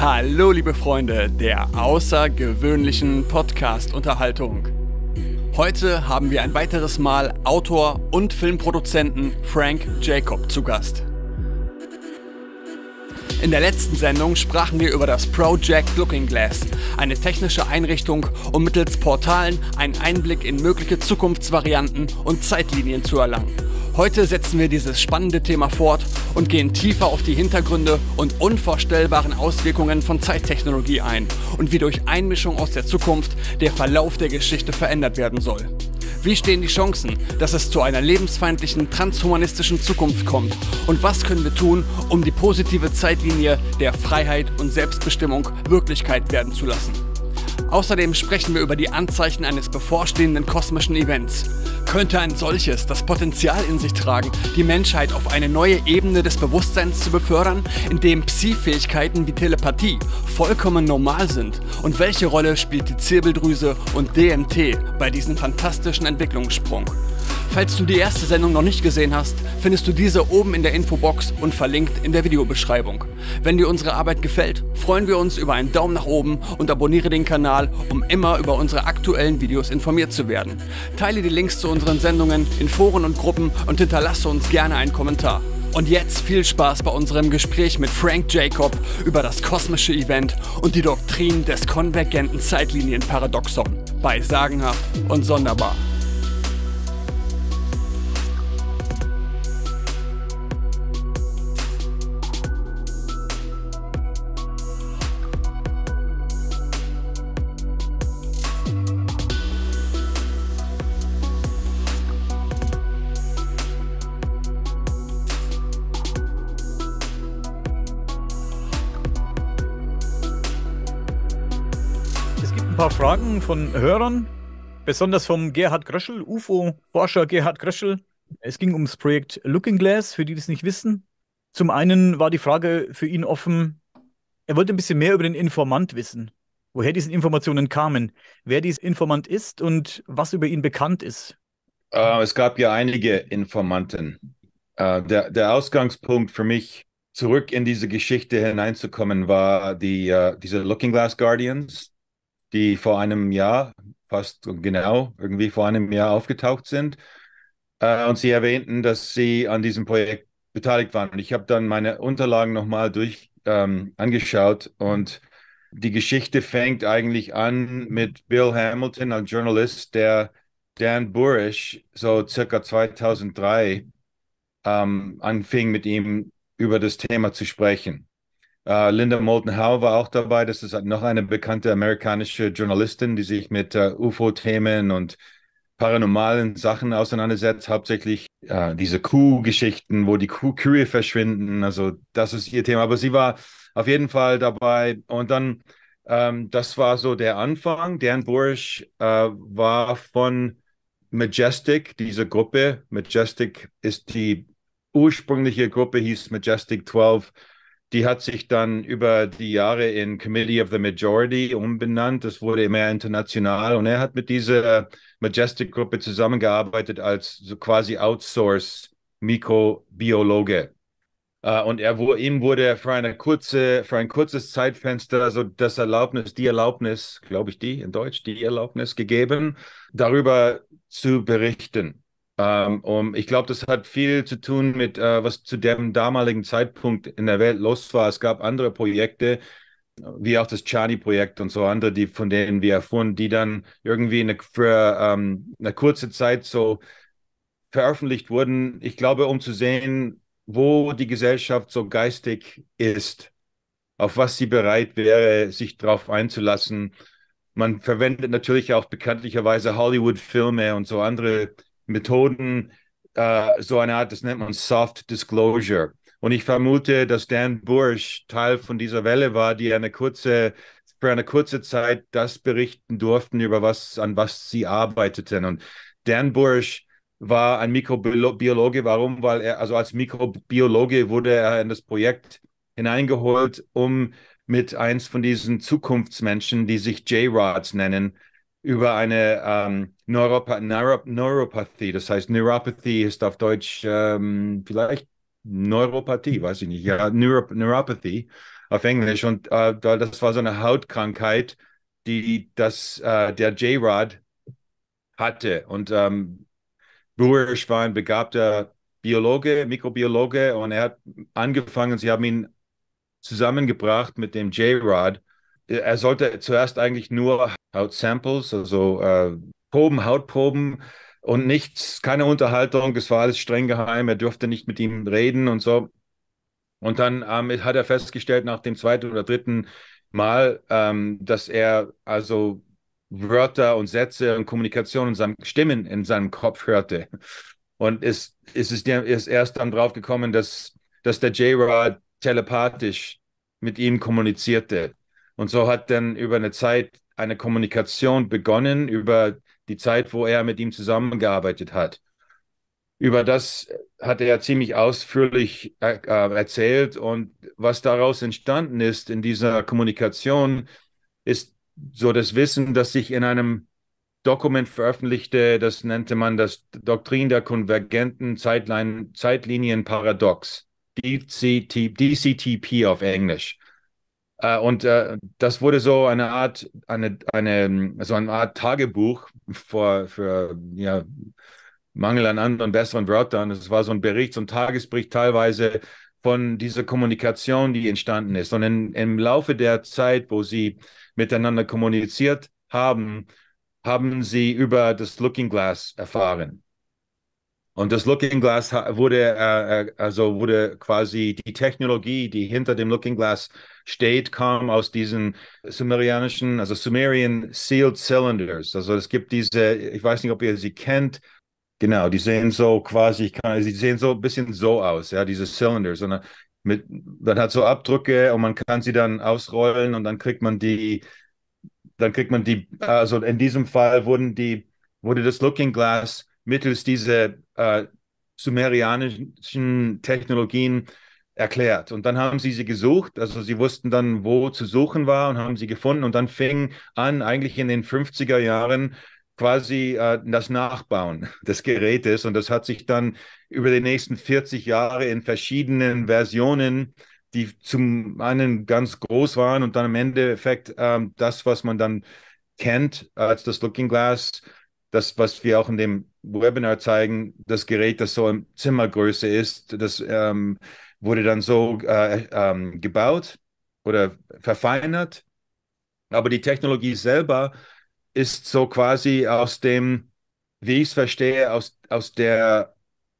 Hallo, liebe Freunde der außergewöhnlichen Podcast-Unterhaltung. Heute haben wir ein weiteres Mal Autor und Filmproduzenten Frank Jacob zu Gast. In der letzten Sendung sprachen wir über das Project Looking Glass, eine technische Einrichtung, um mittels Portalen einen Einblick in mögliche Zukunftsvarianten und Zeitlinien zu erlangen. Heute setzen wir dieses spannende Thema fort und gehen tiefer auf die Hintergründe und unvorstellbaren Auswirkungen von Zeittechnologie ein und wie durch Einmischung aus der Zukunft der Verlauf der Geschichte verändert werden soll. Wie stehen die Chancen, dass es zu einer lebensfeindlichen, transhumanistischen Zukunft kommt? Und was können wir tun, um die positive Zeitlinie der Freiheit und Selbstbestimmung Wirklichkeit werden zu lassen? Außerdem sprechen wir über die Anzeichen eines bevorstehenden kosmischen Events könnte ein solches das Potenzial in sich tragen, die Menschheit auf eine neue Ebene des Bewusstseins zu befördern, in dem Psi-Fähigkeiten wie Telepathie vollkommen normal sind? Und welche Rolle spielt die Zirbeldrüse und DMT bei diesem fantastischen Entwicklungssprung? Falls du die erste Sendung noch nicht gesehen hast, findest du diese oben in der Infobox und verlinkt in der Videobeschreibung. Wenn dir unsere Arbeit gefällt, freuen wir uns über einen Daumen nach oben und abonniere den Kanal, um immer über unsere aktuellen Videos informiert zu werden. Teile die Links zu unseren Sendungen in Foren und Gruppen und hinterlasse uns gerne einen Kommentar. Und jetzt viel Spaß bei unserem Gespräch mit Frank Jacob über das kosmische Event und die Doktrin des konvergenten Zeitlinienparadoxon bei Sagenhaft und Sonderbar. Meinung von Hörern, besonders vom Gerhard Gröschel, UFO-Forscher Gerhard Gröschel. Es ging ums Projekt Looking Glass, für die die es nicht wissen. Zum einen war die Frage für ihn offen, er wollte ein bisschen mehr über den Informant wissen, woher diese Informationen kamen, wer dieser Informant ist und was über ihn bekannt ist. Uh, es gab ja einige Informanten. Uh, der, der, Ausgangspunkt für mich, zurück in diese Geschichte hineinzukommen, war die, uh, diese Looking Glass Guardians, die vor einem Jahr, fast genau, irgendwie vor einem Jahr aufgetaucht sind. Äh, und sie erwähnten, dass sie an diesem Projekt beteiligt waren. Und ich habe dann meine Unterlagen nochmal durch ähm, angeschaut und die Geschichte fängt eigentlich an mit Bill Hamilton, einem Journalist, der Dan Burish so circa 2003 ähm, anfing mit ihm über das Thema zu sprechen. Uh, Linda Moulton Howe war auch dabei. Das ist noch eine bekannte amerikanische Journalistin, die sich mit uh, äh, UFO-Themen und paranormalen Sachen auseinandersetzt. Hauptsächlich uh, diese Kuh-Geschichten, wo die Kuh Kühe verschwinden. Also das ist ihr Thema. Aber sie war auf jeden Fall dabei. Und dann, ähm, das war so der Anfang. Dan Borsch äh, war von Majestic, diese Gruppe. Majestic ist die ursprüngliche Gruppe, hieß Majestic 12 die hat sich dann über die Jahre in Committee of the Majority umbenannt. Das wurde mehr international. Und er hat mit dieser Majestic-Gruppe zusammengearbeitet als so quasi Outsource-Mikrobiologe. Äh, und er, wo, ihm wurde für, eine kurze, für ein kurzes Zeitfenster also das Erlaubnis, die Erlaubnis, glaube ich, die in Deutsch, die Erlaubnis gegeben, darüber zu berichten. Ähm, um, ich glaube, das hat viel zu tun mit, äh, was zu dem damaligen Zeitpunkt in der Welt los war. Es gab andere Projekte, wie auch das Charlie-Projekt und so andere, die von denen wir erfuhren, die dann irgendwie eine, für ähm, eine kurze Zeit so veröffentlicht wurden. Ich glaube, um zu sehen, wo die Gesellschaft so geistig ist, auf was sie bereit wäre, sich darauf einzulassen. Man verwendet natürlich auch bekanntlicherweise Hollywood-Filme und so andere Methoden, äh, so eine Art, das nennt man Soft Disclosure. Und ich vermute, dass Dan Bursch Teil von dieser Welle war, die eine kurze, für eine kurze Zeit das berichten durften, über was, an was sie arbeiteten. Und Dan Bursch war ein Mikrobiologe. Warum? Weil er, also als Mikrobiologe wurde er in das Projekt hineingeholt, um mit eins von diesen Zukunftsmenschen, die sich J-Rods nennen, über eine ähm, Neuropa Neuro Neuropathie, das heißt Neuropathie ist auf Deutsch ähm, vielleicht Neuropathie, weiß ich nicht, ja, Neuro Neuropathie auf Englisch und äh, das war so eine Hautkrankheit, die das, äh, der J-Rod hatte und ähm, Brewish war ein begabter Biologe, Mikrobiologe und er hat angefangen, sie haben ihn zusammengebracht mit dem J-Rod er sollte zuerst eigentlich nur Hautsamples, also äh, Proben, Hautproben und nichts, keine Unterhaltung, es war alles streng geheim, er durfte nicht mit ihm reden und so. Und dann ähm, hat er festgestellt, nach dem zweiten oder dritten Mal, ähm, dass er also Wörter und Sätze und Kommunikation und seinem, Stimmen in seinem Kopf hörte. Und ist, ist es ist erst dann drauf gekommen, dass, dass der J-Rod telepathisch mit ihm kommunizierte. Und so hat dann über eine Zeit eine Kommunikation begonnen, über die Zeit, wo er mit ihm zusammengearbeitet hat. Über das hat er ziemlich ausführlich äh, äh, erzählt und was daraus entstanden ist in dieser Kommunikation, ist so das Wissen, das sich in einem Dokument veröffentlichte, das nannte man das Doktrin der konvergenten Zeitlinienparadox, DCTP auf Englisch. Äh, und äh, das wurde so eine Art, eine, eine, so eine Art Tagebuch vor, für ja, Mangel an anderen besseren Wörtern. Es war so ein Bericht, so ein Tagesbericht teilweise von dieser Kommunikation, die entstanden ist. Und in, im Laufe der Zeit, wo sie miteinander kommuniziert haben, haben sie über das Looking Glass erfahren. Und das Looking Glass wurde, äh, äh, also wurde quasi die Technologie, die hinter dem Looking Glass steht, kam aus diesen sumerianischen, also Sumerian Sealed Cylinders. Also es gibt diese, ich weiß nicht, ob ihr sie kennt, genau, die sehen so quasi, ich kann, sie sehen so ein bisschen so aus, ja, diese Cylinders. Und mit, dann hat so Abdrücke und man kann sie dann ausrollen und dann kriegt man die, dann kriegt man die, also in diesem Fall wurden die, wurde das Looking Glass mittels dieser äh, sumerianischen Technologien erklärt. Und dann haben sie sie gesucht, also sie wussten dann, wo zu suchen war und haben sie gefunden. Und dann fing an, eigentlich in den 50er Jahren quasi äh, das Nachbauen des Gerätes. Und das hat sich dann über die nächsten 40 Jahre in verschiedenen Versionen die zum einen ganz groß waren und dann im Endeffekt ähm, das, was man dann kennt als das Looking Glass, das, was wir auch in dem Webinar zeigen, das Gerät, das so in Zimmergröße ist, das ähm, wurde dann so äh, ähm, gebaut oder verfeinert. Aber die Technologie selber ist so quasi aus dem, wie ich es verstehe, aus, aus der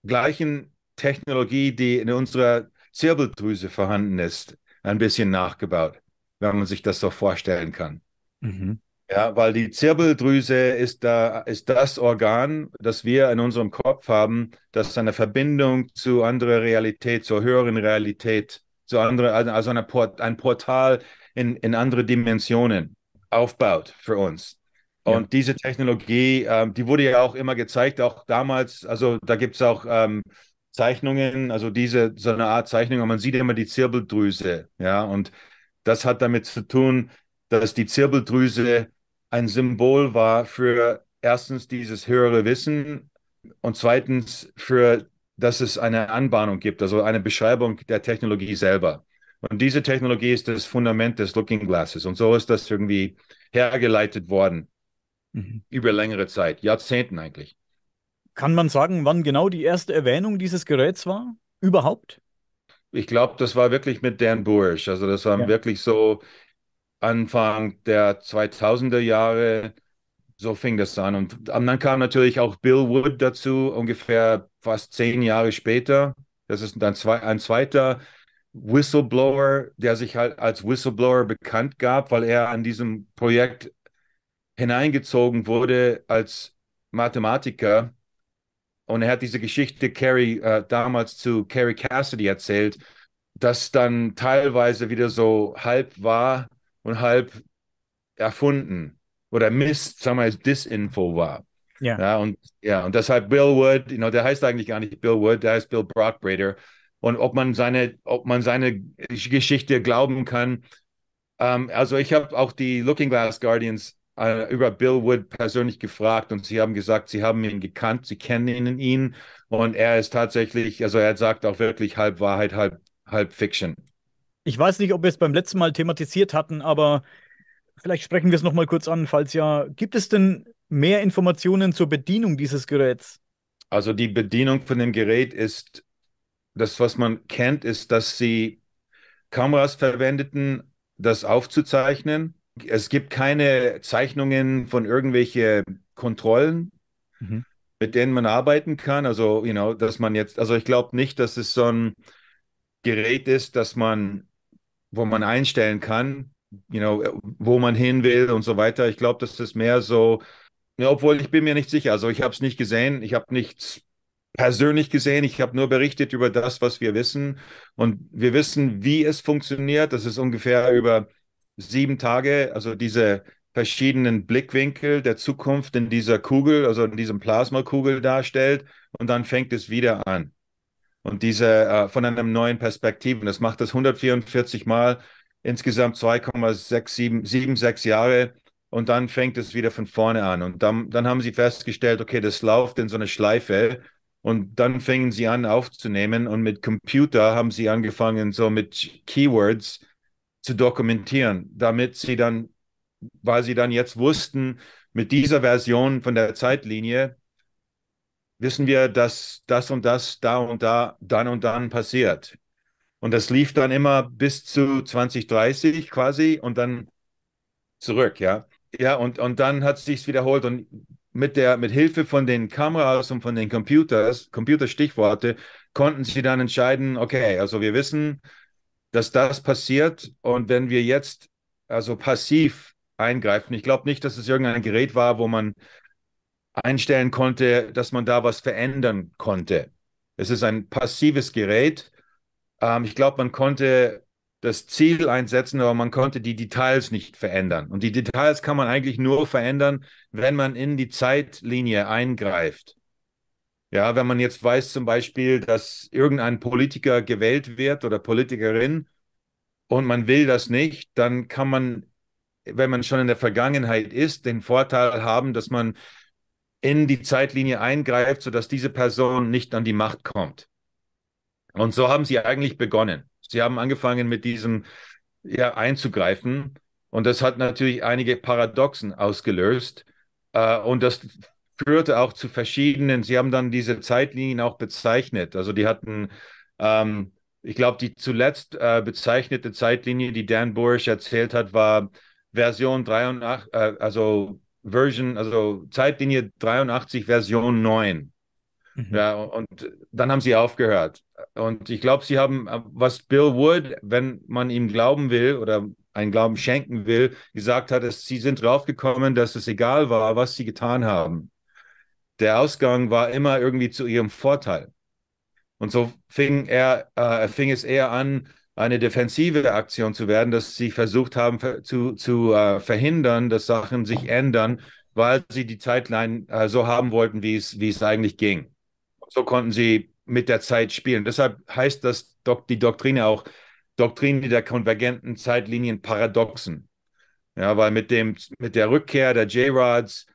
gleichen Technologie, die in unserer Zirbeldrüse vorhanden ist, ein bisschen nachgebaut, wenn man sich das so vorstellen kann. Mhm. Ja, weil die Zirbeldrüse ist, da, ist das Organ, das wir in unserem Kopf haben, das eine Verbindung zu anderer Realität, zur höheren Realität, zu andere, also, also eine Port, ein Portal in, in andere Dimensionen aufbaut für uns. Und ja. diese Technologie, ähm, die wurde ja auch immer gezeigt, auch damals, also da gibt es auch ähm, Zeichnungen, also diese, so eine Art Zeichnung, aber man sieht immer die Zirbeldrüse, ja, und das hat damit zu tun, dass die Zirbeldrüse ein Symbol war für erstens dieses höhere Wissen und zweitens für, dass es eine Anbahnung gibt, also eine Beschreibung der Technologie selber. Und diese Technologie ist das Fundament des Looking Glasses. Und so ist das irgendwie hergeleitet worden mhm. über längere Zeit, Jahrzehnten eigentlich. Kann man sagen, wann genau die erste Erwähnung dieses Geräts war? Überhaupt? Ich glaube, das war wirklich mit Dan Bursch. Also das war ja. wirklich so Anfang der 2000er Jahre, so fing das an. Und dann kam natürlich auch Bill Wood dazu, ungefähr fast zehn Jahre später. Das ist dann zwei, ein zweiter Whistleblower, der sich halt als Whistleblower bekannt gab, weil er an diesem Projekt hineingezogen wurde als Mathematiker. Und er hat diese Geschichte Carrie äh, damals zu Carrie Cassidy erzählt, das dann teilweise wieder so halb war, und halb erfunden oder Mist, sagen wir mal, Disinfo war. Ja. ja. und, ja, und deshalb Bill Wood, you know, der heißt eigentlich gar nicht Bill Wood, der heißt Bill Brockbrader. Und ob man seine, ob man seine Geschichte glauben kann. Ähm, also ich habe auch die Looking Glass Guardians äh, über Bill Wood persönlich gefragt und sie haben gesagt, sie haben ihn gekannt, sie kennen ihn und er ist tatsächlich, also er sagt auch wirklich halb Wahrheit, halb, halb Fiction. Ich weiß nicht, ob wir es beim letzten Mal thematisiert hatten, aber vielleicht sprechen wir es nochmal kurz an. Falls ja, gibt es denn mehr Informationen zur Bedienung dieses Geräts? Also die Bedienung von dem Gerät ist, das, was man kennt, ist, dass sie Kameras verwendeten, das aufzuzeichnen. Es gibt keine Zeichnungen von irgendwelchen Kontrollen, mhm. mit denen man arbeiten kann. Also, you know, dass man jetzt, also ich glaube nicht, dass es so ein Gerät ist, dass man wo man einstellen kann, you know, wo man hin will und so weiter. Ich glaube, das ist mehr so, ja, obwohl ich bin mir nicht sicher. Also ich habe es nicht gesehen, ich habe nichts persönlich gesehen, ich habe nur berichtet über das, was wir wissen. Und wir wissen, wie es funktioniert. Das ist ungefähr über sieben Tage, also diese verschiedenen Blickwinkel der Zukunft in dieser Kugel, also in diesem Plasmakugel darstellt. Und dann fängt es wieder an und diese äh, von einem neuen Perspektiven. Das macht das 144 Mal, insgesamt 2,676 Jahre und dann fängt es wieder von vorne an. Und dann, dann haben sie festgestellt, okay, das läuft in so eine Schleife und dann fingen sie an aufzunehmen und mit Computer haben sie angefangen, so mit Keywords zu dokumentieren, damit sie dann, weil sie dann jetzt wussten, mit dieser Version von der Zeitlinie wissen wir, dass das und das da und da, dann und dann passiert. Und das lief dann immer bis zu 2030 quasi und dann zurück, ja. Ja, und, und dann hat es sich wiederholt. Und mit der mit Hilfe von den Kameras und von den Computers, Computerstichworte, konnten sie dann entscheiden, okay, also wir wissen, dass das passiert und wenn wir jetzt also passiv eingreifen, ich glaube nicht, dass es irgendein Gerät war, wo man einstellen konnte, dass man da was verändern konnte. Es ist ein passives Gerät. Ähm, ich glaube, man konnte das Ziel einsetzen, aber man konnte die Details nicht verändern. Und die Details kann man eigentlich nur verändern, wenn man in die Zeitlinie eingreift. Ja, wenn man jetzt weiß zum Beispiel, dass irgendein Politiker gewählt wird oder Politikerin und man will das nicht, dann kann man, wenn man schon in der Vergangenheit ist, den Vorteil haben, dass man in die Zeitlinie eingreift, sodass diese Person nicht an die Macht kommt. Und so haben sie eigentlich begonnen. Sie haben angefangen mit diesem ja, einzugreifen und das hat natürlich einige Paradoxen ausgelöst äh, und das führte auch zu verschiedenen, sie haben dann diese Zeitlinien auch bezeichnet. Also die hatten, ähm, ich glaube, die zuletzt äh, bezeichnete Zeitlinie, die Dan Borisch erzählt hat, war Version 83, äh, also Version, also Zeitlinie 83, Version 9. Mhm. Ja, und dann haben sie aufgehört. Und ich glaube, sie haben, was Bill Wood, wenn man ihm glauben will oder einen Glauben schenken will, gesagt hat, dass sie sind draufgekommen, dass es egal war, was sie getan haben. Der Ausgang war immer irgendwie zu ihrem Vorteil. Und so fing er, äh, fing es eher an, eine defensive Aktion zu werden, dass sie versucht haben zu, zu äh, verhindern, dass Sachen sich ändern, weil sie die Zeitline äh, so haben wollten, wie es, wie es eigentlich ging. So konnten sie mit der Zeit spielen. Deshalb heißt das Dok die Doktrine auch Doktrine der konvergenten Zeitlinienparadoxen. Ja, weil mit, dem, mit der Rückkehr der J-Rods,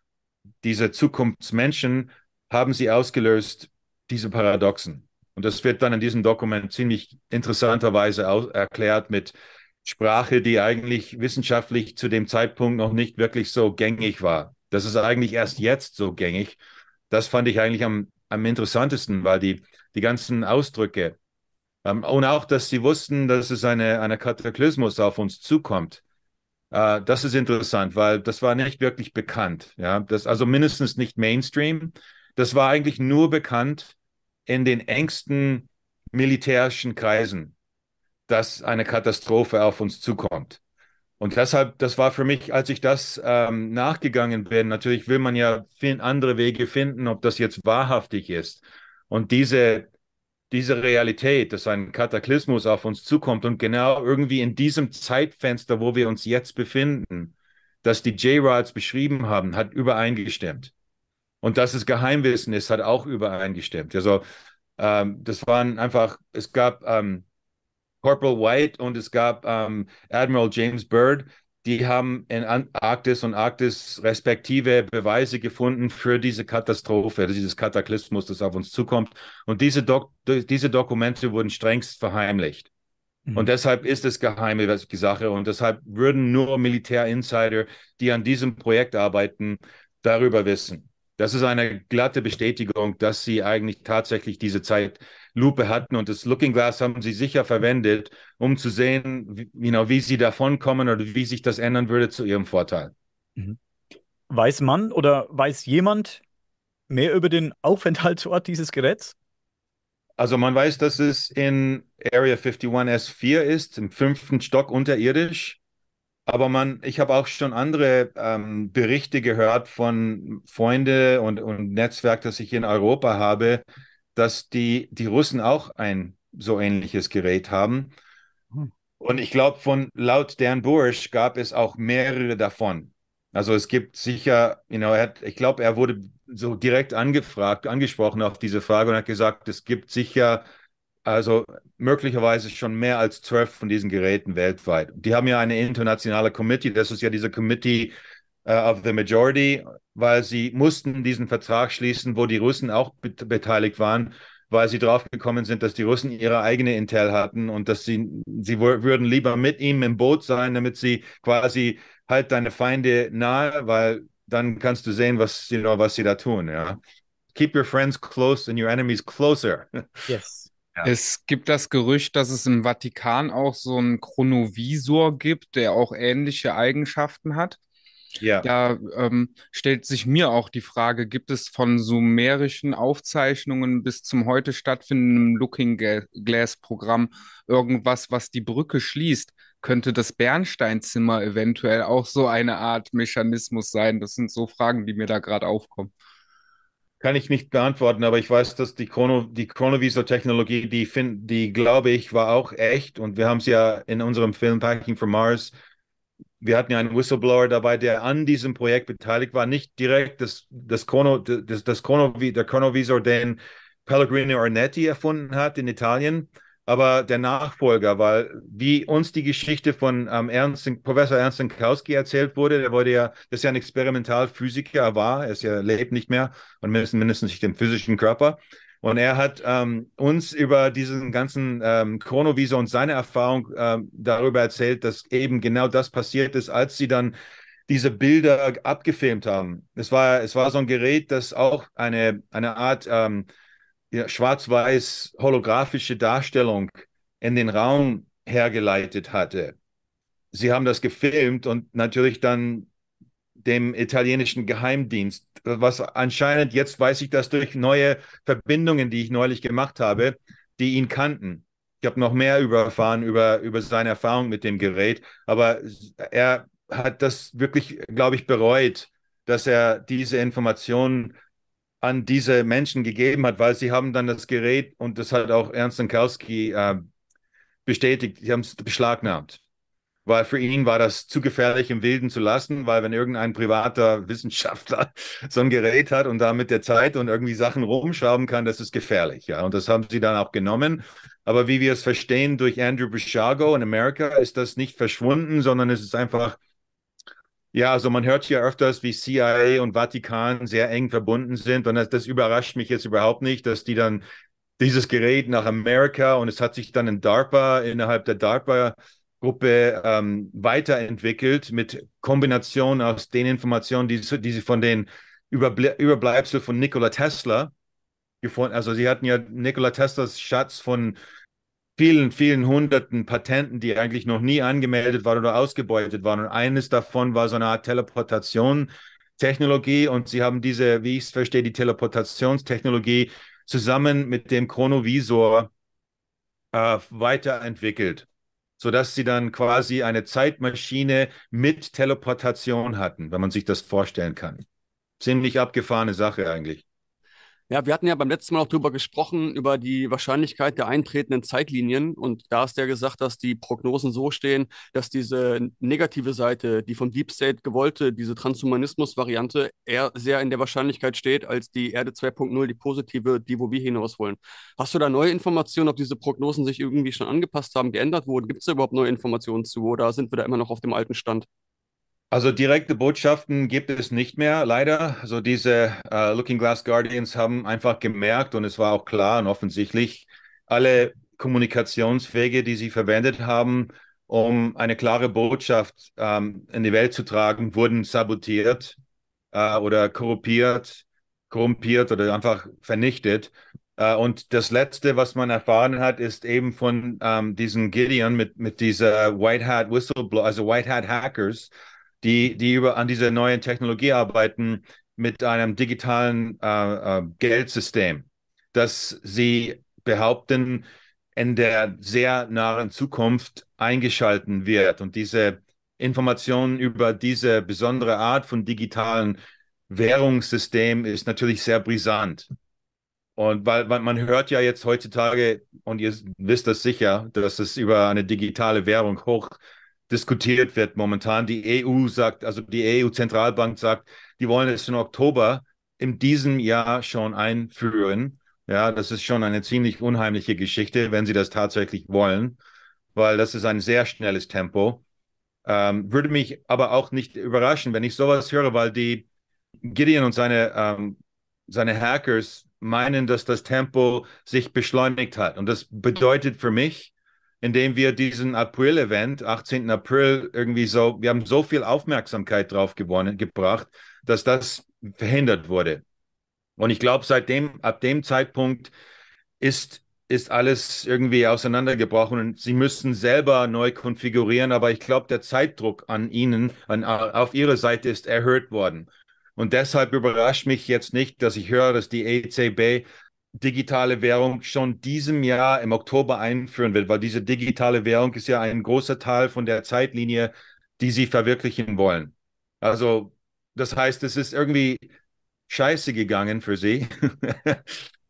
dieser Zukunftsmenschen, haben sie ausgelöst diese Paradoxen. Und das wird dann in diesem Dokument ziemlich interessanterweise erklärt mit Sprache, die eigentlich wissenschaftlich zu dem Zeitpunkt noch nicht wirklich so gängig war. Das ist eigentlich erst jetzt so gängig. Das fand ich eigentlich am, am interessantesten, weil die, die ganzen Ausdrücke ähm, und auch, dass sie wussten, dass es eine, eine Kataklysmus auf uns zukommt. Äh, das ist interessant, weil das war nicht wirklich bekannt. Ja? Das, also mindestens nicht Mainstream. Das war eigentlich nur bekannt in den engsten militärischen Kreisen, dass eine Katastrophe auf uns zukommt. Und deshalb, das war für mich, als ich das ähm, nachgegangen bin, natürlich will man ja andere Wege finden, ob das jetzt wahrhaftig ist. Und diese, diese Realität, dass ein Kataklysmus auf uns zukommt und genau irgendwie in diesem Zeitfenster, wo wir uns jetzt befinden, das die J-Rods beschrieben haben, hat übereingestimmt. Und dass es Geheimwissen ist, hat auch übereingestimmt. Also ähm, das waren einfach, es gab ähm, Corporal White und es gab ähm, Admiral James Byrd, die haben in Antarktis und Arktis respektive Beweise gefunden für diese Katastrophe, dieses Kataklysmus, das auf uns zukommt. Und diese, Dok diese Dokumente wurden strengst verheimlicht. Mhm. Und deshalb ist es geheime Sache. Und deshalb würden nur Militärinsider, die an diesem Projekt arbeiten, darüber wissen. Das ist eine glatte Bestätigung, dass sie eigentlich tatsächlich diese Zeitlupe hatten und das Looking Glass haben sie sicher verwendet, um zu sehen, wie, genau, wie sie davonkommen oder wie sich das ändern würde zu ihrem Vorteil. Mhm. Weiß man oder weiß jemand mehr über den Aufenthaltsort dieses Geräts? Also man weiß, dass es in Area 51 S4 ist, im fünften Stock unterirdisch. Aber man, ich habe auch schon andere ähm, Berichte gehört von Freunden und, und Netzwerk, das ich in Europa habe, dass die, die Russen auch ein so ähnliches Gerät haben. Hm. Und ich glaube, von laut Dan Bursch gab es auch mehrere davon. Also es gibt sicher, you know, hat, ich glaube, er wurde so direkt angefragt, angesprochen auf diese Frage und hat gesagt, es gibt sicher also möglicherweise schon mehr als zwölf von diesen Geräten weltweit. Die haben ja eine internationale Committee, das ist ja diese Committee uh, of the Majority, weil sie mussten diesen Vertrag schließen, wo die Russen auch bet beteiligt waren, weil sie draufgekommen sind, dass die Russen ihre eigene Intel hatten und dass sie, sie würden lieber mit ihm im Boot sein, damit sie quasi halt deine Feinde nahe, weil dann kannst du sehen, was, you know, was sie da tun, ja. Keep your friends close and your enemies closer. Yes. Es gibt das Gerücht, dass es im Vatikan auch so einen Chronovisor gibt, der auch ähnliche Eigenschaften hat. Ja. Da ähm, stellt sich mir auch die Frage, gibt es von sumerischen Aufzeichnungen bis zum heute stattfindenden Looking Glass Programm irgendwas, was die Brücke schließt? Könnte das Bernsteinzimmer eventuell auch so eine Art Mechanismus sein? Das sind so Fragen, die mir da gerade aufkommen kann ich nicht beantworten, aber ich weiß, dass die, Chrono, die Chronovisor-Technologie, die, die glaube ich, war auch echt und wir haben es ja in unserem Film Packing for Mars. Wir hatten ja einen Whistleblower dabei, der an diesem Projekt beteiligt war, nicht direkt das, das Chrono, das, das Chrono, der Chronovisor, den Pellegrino Arnetti erfunden hat in Italien, aber der Nachfolger, weil wie uns die Geschichte von ähm, Ernst, Professor Ernst Kowski erzählt wurde, der wurde ja, das ist ja ein Experimentalphysiker, er war, er ist ja, lebt nicht mehr und mindestens, mindestens nicht im physischen Körper. Und er hat ähm, uns über diesen ganzen ähm, Chronovisor und seine Erfahrung ähm, darüber erzählt, dass eben genau das passiert ist, als sie dann diese Bilder abgefilmt haben. Es war, es war so ein Gerät, das auch eine, eine Art ähm, ja, schwarz-weiß holographische Darstellung in den Raum hergeleitet hatte. Sie haben das gefilmt und natürlich dann dem italienischen Geheimdienst, was anscheinend, jetzt weiß ich das durch neue Verbindungen, die ich neulich gemacht habe, die ihn kannten. Ich habe noch mehr überfahren über, über seine Erfahrung mit dem Gerät, aber er hat das wirklich, glaube ich, bereut, dass er diese Informationen an diese Menschen gegeben hat, weil sie haben dann das Gerät, und das hat auch Ernst Kalski äh, bestätigt, sie haben es beschlagnahmt. Weil für ihn war das zu gefährlich im Wilden zu lassen, weil wenn irgendein privater Wissenschaftler so ein Gerät hat und da mit der Zeit und irgendwie Sachen rumschrauben kann, das ist gefährlich. Ja, und das haben sie dann auch genommen. Aber wie wir es verstehen durch Andrew Bishago in Amerika, ist das nicht verschwunden, sondern es ist einfach ja, also man hört hier öfters, wie CIA und Vatikan sehr eng verbunden sind. Und das, das überrascht mich jetzt überhaupt nicht, dass die dann dieses Gerät nach Amerika und es hat sich dann in DARPA, innerhalb der DARPA-Gruppe ähm, weiterentwickelt mit Kombination aus den Informationen, die, die sie von den Überble Überbleibsel von Nikola Tesla gefunden Also sie hatten ja Nikola Teslas Schatz von vielen, vielen hunderten Patenten, die eigentlich noch nie angemeldet waren oder ausgebeutet waren. Und eines davon war so eine Art Teleportation. Technologie und sie haben diese, wie ich es verstehe, die Teleportationstechnologie zusammen mit dem Chronovisor äh, weiterentwickelt, sodass sie dann quasi eine Zeitmaschine mit Teleportation hatten, wenn man sich das vorstellen kann. Ziemlich abgefahrene Sache eigentlich. Ja, wir hatten ja beim letzten Mal auch drüber gesprochen, über die Wahrscheinlichkeit der eintretenden Zeitlinien. Und da hast du ja gesagt, dass die Prognosen so stehen, dass diese negative Seite, die vom Deep State gewollte, diese Transhumanismus-Variante, eher sehr in der Wahrscheinlichkeit steht, als die Erde 2.0, die positive, die, wo wir hinaus wollen. Hast du da neue Informationen, ob diese Prognosen sich irgendwie schon angepasst haben, geändert wurden? Gibt es da überhaupt neue Informationen zu oder sind wir da immer noch auf dem alten Stand? Also direkte Botschaften gibt es nicht mehr, leider. Also diese uh, Looking Glass Guardians haben einfach gemerkt und es war auch klar und offensichtlich, alle Kommunikationswege, die sie verwendet haben, um eine klare Botschaft ähm, in die Welt zu tragen, wurden sabotiert äh, oder korrumpiert, korrumpiert oder einfach vernichtet. Äh, und das Letzte, was man erfahren hat, ist eben von ähm, diesen Gideon mit, mit dieser White Hat Whistleblower, also White Hat Hackers, die, die über, an dieser neuen Technologie arbeiten mit einem digitalen äh, äh, Geldsystem, dass sie behaupten, in der sehr nahen Zukunft eingeschalten wird. Und diese Informationen über diese besondere Art von digitalen Währungssystem ist natürlich sehr brisant. Und weil, weil, man hört ja jetzt heutzutage, und ihr wisst das sicher, dass es über eine digitale Währung hoch diskutiert wird momentan. Die EU sagt, also die EU-Zentralbank sagt, die wollen es im Oktober in diesem Jahr schon einführen. Ja, das ist schon eine ziemlich unheimliche Geschichte, wenn sie das tatsächlich wollen, weil das ist ein sehr schnelles Tempo. Ähm, würde mich aber auch nicht überraschen, wenn ich sowas höre, weil die Gideon und seine, ähm, seine Hackers meinen, dass das Tempo sich beschleunigt hat. Und das bedeutet für mich, indem wir diesen April-Event, 18. April, irgendwie so, wir haben so viel Aufmerksamkeit drauf gewonnen, gebracht, dass das verhindert wurde. Und ich glaube, seitdem, ab dem Zeitpunkt ist, ist alles irgendwie auseinandergebrochen und sie müssen selber neu konfigurieren, aber ich glaube, der Zeitdruck an ihnen, an, auf ihrer Seite ist erhöht worden. Und deshalb überrascht mich jetzt nicht, dass ich höre, dass die EZB digitale Währung schon diesem Jahr im Oktober einführen wird, weil diese digitale Währung ist ja ein großer Teil von der Zeitlinie, die sie verwirklichen wollen. Also das heißt, es ist irgendwie scheiße gegangen für sie,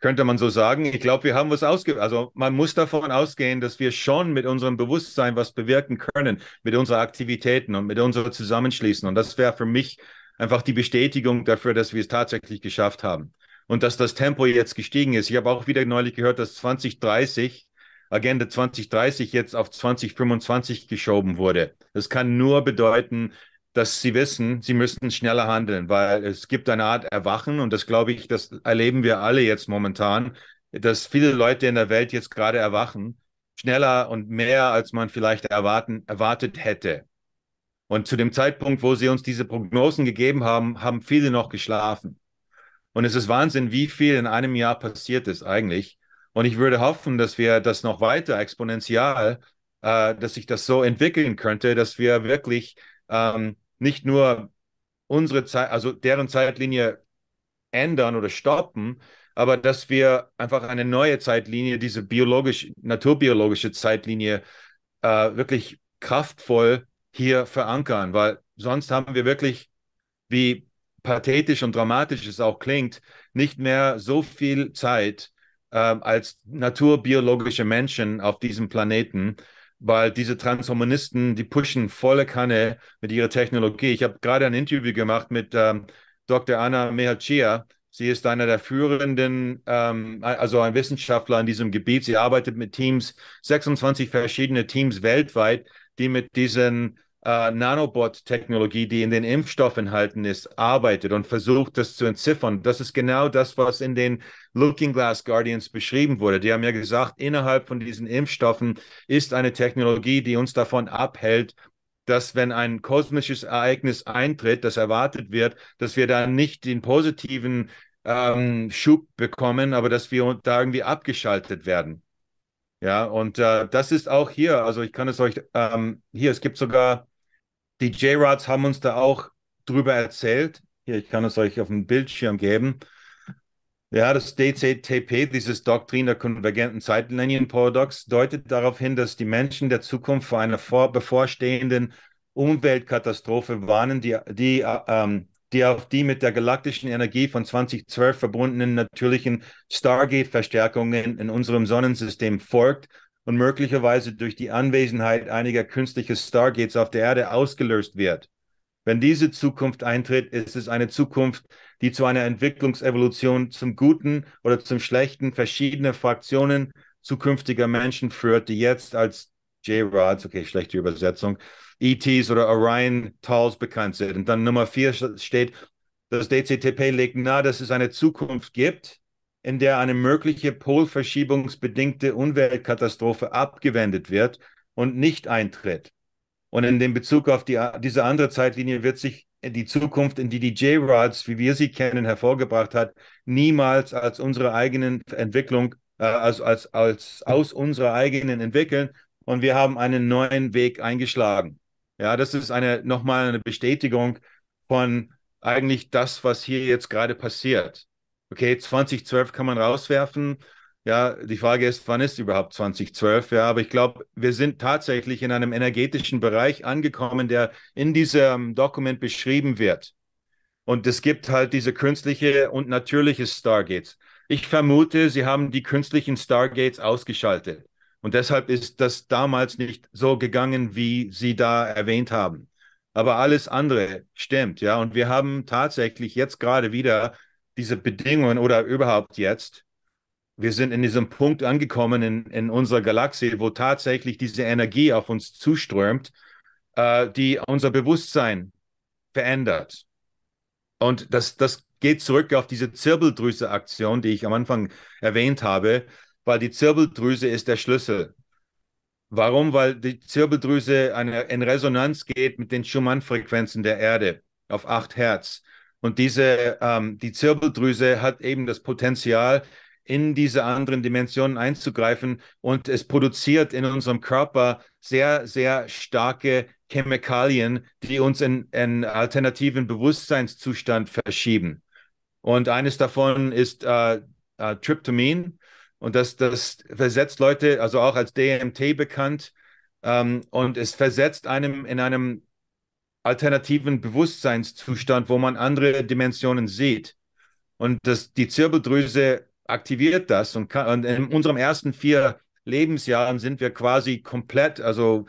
könnte man so sagen. Ich glaube, wir haben was ausge... Also man muss davon ausgehen, dass wir schon mit unserem Bewusstsein was bewirken können, mit unseren Aktivitäten und mit unserem Zusammenschließen. Und das wäre für mich einfach die Bestätigung dafür, dass wir es tatsächlich geschafft haben und dass das Tempo jetzt gestiegen ist. Ich habe auch wieder neulich gehört, dass 2030, Agenda 2030 jetzt auf 2025 geschoben wurde. Das kann nur bedeuten, dass sie wissen, sie müssen schneller handeln, weil es gibt eine Art Erwachen und das glaube ich, das erleben wir alle jetzt momentan, dass viele Leute in der Welt jetzt gerade erwachen, schneller und mehr, als man vielleicht erwarten, erwartet hätte. Und zu dem Zeitpunkt, wo sie uns diese Prognosen gegeben haben, haben viele noch geschlafen. Und es ist Wahnsinn, wie viel in einem Jahr passiert ist eigentlich. Und ich würde hoffen, dass wir das noch weiter exponentiell, äh, dass sich das so entwickeln könnte, dass wir wirklich ähm, nicht nur unsere Zeit, also deren Zeitlinie ändern oder stoppen, aber dass wir einfach eine neue Zeitlinie, diese biologisch, naturbiologische Zeitlinie, äh, wirklich kraftvoll hier verankern, weil sonst haben wir wirklich, wie pathetisch und dramatisch es auch klingt, nicht mehr so viel Zeit äh, als naturbiologische Menschen auf diesem Planeten, weil diese Transhumanisten, die pushen volle Kanne mit ihrer Technologie. Ich habe gerade ein Interview gemacht mit ähm, Dr. Anna Mehachia. Sie ist einer der führenden, ähm, also ein Wissenschaftler in diesem Gebiet. Sie arbeitet mit Teams, 26 verschiedene Teams weltweit, die mit diesen äh, Nanobot-Technologie, die in den Impfstoff enthalten ist, arbeitet und versucht, das zu entziffern. Das ist genau das, was in den Looking Glass Guardians beschrieben wurde. Die haben ja gesagt, innerhalb von diesen Impfstoffen ist eine Technologie, die uns davon abhält, dass wenn ein kosmisches Ereignis eintritt, das erwartet wird, dass wir da nicht den positiven ähm, Schub bekommen, aber dass wir da irgendwie abgeschaltet werden. Ja, und äh, das ist auch hier, also ich kann es euch ähm, hier, es gibt sogar die J-Rods haben uns da auch drüber erzählt. Hier, ich kann es euch auf dem Bildschirm geben. Ja, das DCTP, dieses Doktrin der konvergenten Zeitlinienparadox, deutet darauf hin, dass die Menschen der Zukunft vor einer vor bevorstehenden Umweltkatastrophe warnen, die, die, ähm, die auf die mit der galaktischen Energie von 2012 verbundenen natürlichen Stargate-Verstärkungen in unserem Sonnensystem folgt und möglicherweise durch die Anwesenheit einiger künstlicher Stargates auf der Erde ausgelöst wird. Wenn diese Zukunft eintritt, ist es eine Zukunft, die zu einer Entwicklungsevolution zum Guten oder zum Schlechten verschiedener Fraktionen zukünftiger Menschen führt, die jetzt als J-Rods, okay, schlechte Übersetzung, ETs oder Orion Talls bekannt sind. Und dann Nummer vier steht, das DCTP legt nahe, dass es eine Zukunft gibt, in der eine mögliche polverschiebungsbedingte Umweltkatastrophe abgewendet wird und nicht eintritt. Und in dem Bezug auf die, diese andere Zeitlinie wird sich die Zukunft, in die die J-Rods, wie wir sie kennen, hervorgebracht hat, niemals als unsere eigenen Entwicklung, äh, als, als, als aus unserer eigenen entwickeln. Und wir haben einen neuen Weg eingeschlagen. Ja, das ist eine nochmal eine Bestätigung von eigentlich das, was hier jetzt gerade passiert okay, 2012 kann man rauswerfen. Ja, die Frage ist, wann ist überhaupt 2012? Ja, aber ich glaube, wir sind tatsächlich in einem energetischen Bereich angekommen, der in diesem Dokument beschrieben wird. Und es gibt halt diese künstliche und natürliche Stargates. Ich vermute, sie haben die künstlichen Stargates ausgeschaltet. Und deshalb ist das damals nicht so gegangen, wie sie da erwähnt haben. Aber alles andere stimmt, ja. Und wir haben tatsächlich jetzt gerade wieder diese Bedingungen oder überhaupt jetzt, wir sind in diesem Punkt angekommen in, in unserer Galaxie, wo tatsächlich diese Energie auf uns zuströmt, äh, die unser Bewusstsein verändert. Und das, das geht zurück auf diese Zirbeldrüse-Aktion, die ich am Anfang erwähnt habe, weil die Zirbeldrüse ist der Schlüssel. Warum? Weil die Zirbeldrüse eine, in Resonanz geht mit den Schumann-Frequenzen der Erde auf 8 Hertz. Und diese, ähm, die Zirbeldrüse hat eben das Potenzial, in diese anderen Dimensionen einzugreifen und es produziert in unserem Körper sehr, sehr starke Chemikalien, die uns in einen alternativen Bewusstseinszustand verschieben. Und eines davon ist äh, äh, Tryptamin. Und das, das versetzt Leute, also auch als DMT bekannt, ähm, und es versetzt einem in einem alternativen Bewusstseinszustand, wo man andere Dimensionen sieht. Und das, die Zirbeldrüse aktiviert das. Und, kann, und in unseren ersten vier Lebensjahren sind wir quasi komplett, also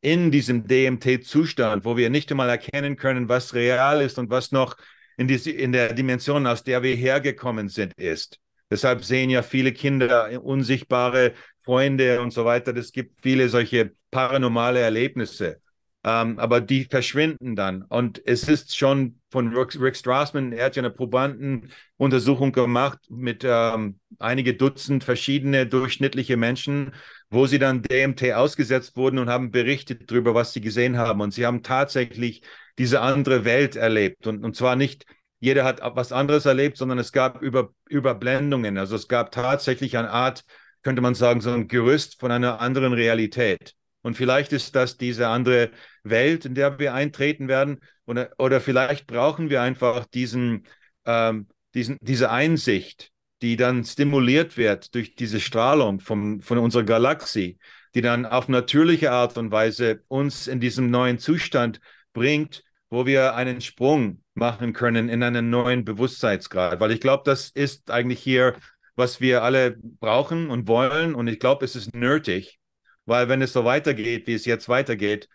in diesem DMT-Zustand, wo wir nicht einmal erkennen können, was real ist und was noch in, die, in der Dimension, aus der wir hergekommen sind, ist. Deshalb sehen ja viele Kinder äh, unsichtbare Freunde und so weiter. Es gibt viele solche paranormale Erlebnisse. Ähm, aber die verschwinden dann. Und es ist schon von Rick, Rick Strassman, er hat ja eine Probandenuntersuchung gemacht mit ähm, einige Dutzend verschiedene durchschnittliche Menschen, wo sie dann DMT ausgesetzt wurden und haben berichtet darüber, was sie gesehen haben. Und sie haben tatsächlich diese andere Welt erlebt. Und, und zwar nicht jeder hat was anderes erlebt, sondern es gab Über, Überblendungen. Also es gab tatsächlich eine Art, könnte man sagen, so ein Gerüst von einer anderen Realität. Und vielleicht ist das diese andere Welt, in der wir eintreten werden. Oder, oder vielleicht brauchen wir einfach diesen, ähm, diesen, diese Einsicht, die dann stimuliert wird durch diese Strahlung vom, von unserer Galaxie, die dann auf natürliche Art und Weise uns in diesem neuen Zustand bringt, wo wir einen Sprung machen können in einen neuen Bewusstseinsgrad. Weil ich glaube, das ist eigentlich hier, was wir alle brauchen und wollen. Und ich glaube, es ist nötig, weil wenn es so weitergeht, wie es jetzt weitergeht,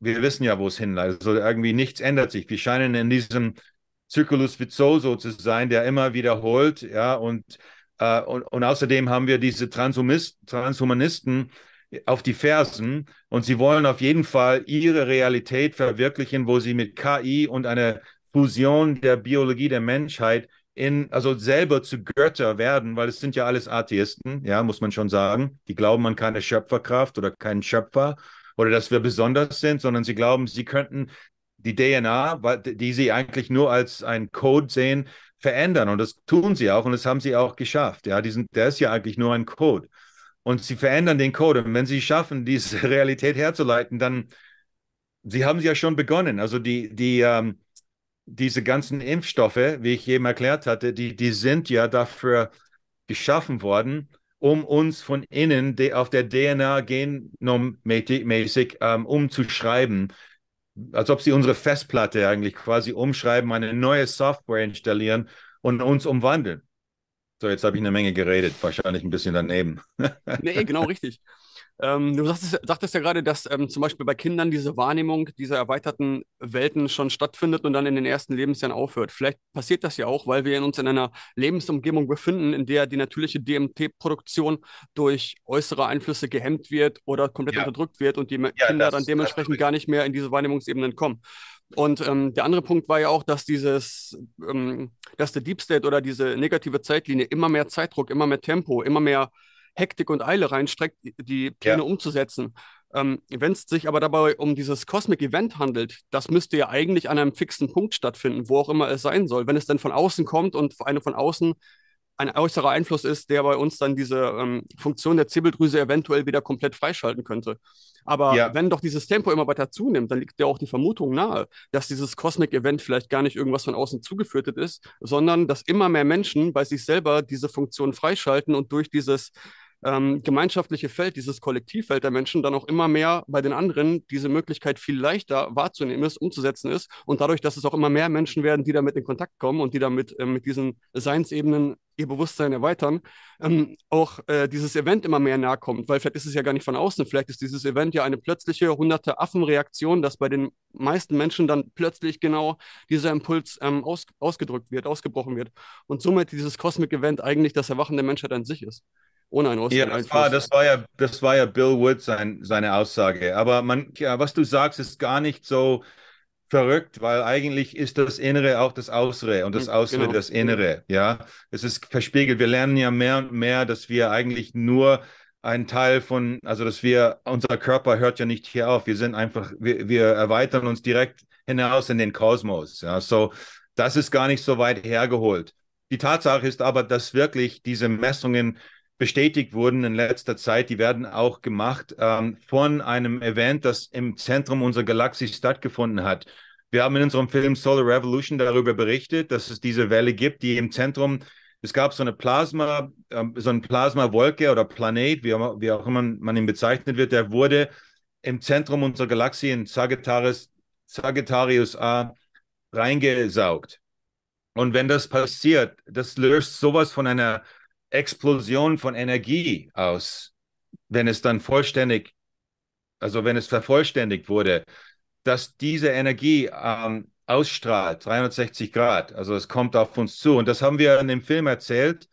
wir wissen ja, wo es hinleitet. Also irgendwie nichts ändert sich. Wir scheinen in diesem Zyklus Vizoso zu sein, der immer wiederholt, ja, und, äh, und, und außerdem haben wir diese Transhumanisten auf die Fersen und sie wollen auf jeden Fall ihre Realität verwirklichen, wo sie mit KI und einer Fusion der Biologie der Menschheit in, also selber zu Götter werden, weil es sind ja alles Atheisten, ja, muss man schon sagen. Die glauben an keine Schöpferkraft oder keinen Schöpfer oder dass wir besonders sind, sondern sie glauben, sie könnten die DNA, die sie eigentlich nur als ein Code sehen, verändern. Und das tun sie auch und das haben sie auch geschafft. Ja, die sind, der ist ja eigentlich nur ein Code. Und sie verändern den Code. Und wenn sie schaffen, diese Realität herzuleiten, dann, sie haben sie ja schon begonnen. Also die, die, ähm, diese ganzen Impfstoffe, wie ich eben erklärt hatte, die, die sind ja dafür geschaffen worden, um uns von innen auf der DNA genommäßig ähm, umzuschreiben, als ob sie unsere Festplatte eigentlich quasi umschreiben, eine neue Software installieren und uns umwandeln. So, jetzt habe ich eine Menge geredet, wahrscheinlich ein bisschen daneben. nee, genau richtig. Ähm, du sagtest, sagtest, ja gerade, dass ähm, zum Beispiel bei Kindern diese Wahrnehmung dieser erweiterten Welten schon stattfindet und dann in den ersten Lebensjahren aufhört. Vielleicht passiert das ja auch, weil wir uns in einer Lebensumgebung befinden, in der die natürliche DMT-Produktion durch äußere Einflüsse gehemmt wird oder komplett ja. unterdrückt wird und die ja, Kinder dann dementsprechend gar nicht mehr in diese Wahrnehmungsebenen kommen. Und ähm, der andere Punkt war ja auch, dass dieses, ähm, dass der Deep State oder diese negative Zeitlinie immer mehr Zeitdruck, immer mehr Tempo, immer mehr Hektik und Eile reinstreckt, die Pläne ja. umzusetzen. Ähm, Wenn es sich aber dabei um dieses Cosmic Event handelt, das müsste ja eigentlich an einem fixen Punkt stattfinden, wo auch immer es sein soll. Wenn es dann von außen kommt und eine von außen ein äußerer Einfluss ist, der bei uns dann diese ähm, Funktion der Zirbeldrüse eventuell wieder komplett freischalten könnte. Aber ja. wenn doch dieses Tempo immer weiter zunimmt, dann liegt ja auch die Vermutung nahe, dass dieses Cosmic Event vielleicht gar nicht irgendwas von außen zugeführt ist, sondern dass immer mehr Menschen bei sich selber diese Funktion freischalten und durch dieses ähm, gemeinschaftliche Feld, dieses Kollektivfeld der Menschen dann auch immer mehr bei den anderen diese Möglichkeit viel leichter wahrzunehmen ist, umzusetzen ist und dadurch, dass es auch immer mehr Menschen werden, die damit in Kontakt kommen und die damit äh, mit diesen Seinsebenen ihr Bewusstsein erweitern, ähm, auch äh, dieses Event immer mehr nahe kommt, weil vielleicht ist es ja gar nicht von außen, vielleicht ist dieses Event ja eine plötzliche hunderte Affenreaktion, dass bei den meisten Menschen dann plötzlich genau dieser Impuls ähm, aus, ausgedrückt wird, ausgebrochen wird und somit dieses Cosmic Event eigentlich das Erwachen der Menschheit an sich ist ohne einen Osten. Ja, das war, das war, ja, das war ja Bill Wood sein, seine Aussage. Aber man, ja, was du sagst, ist gar nicht so verrückt, weil eigentlich ist das Innere auch das Äußere und das Äußere hm, genau. das Innere. Ja, es ist verspiegelt. Wir lernen ja mehr und mehr, dass wir eigentlich nur ein Teil von, also dass wir, unser Körper hört ja nicht hier auf. Wir sind einfach, wir, wir erweitern uns direkt hinaus in den Kosmos. Ja, so, das ist gar nicht so weit hergeholt. Die Tatsache ist aber, dass wirklich diese Messungen bestätigt wurden in letzter Zeit, die werden auch gemacht ähm, von einem Event, das im Zentrum unserer Galaxie stattgefunden hat. Wir haben in unserem Film Solar Revolution darüber berichtet, dass es diese Welle gibt, die im Zentrum, es gab so eine Plasma, äh, so Plasma-Wolke oder Planet, wie, wie auch immer man ihn bezeichnet wird, der wurde im Zentrum unserer Galaxie in Sagittarius, Sagittarius A reingesaugt. Und wenn das passiert, das löst sowas von einer Explosion von Energie aus, wenn es dann vollständig, also wenn es vervollständigt wurde, dass diese Energie ähm, ausstrahlt, 360 Grad. Also es kommt auf uns zu. Und das haben wir in dem Film erzählt.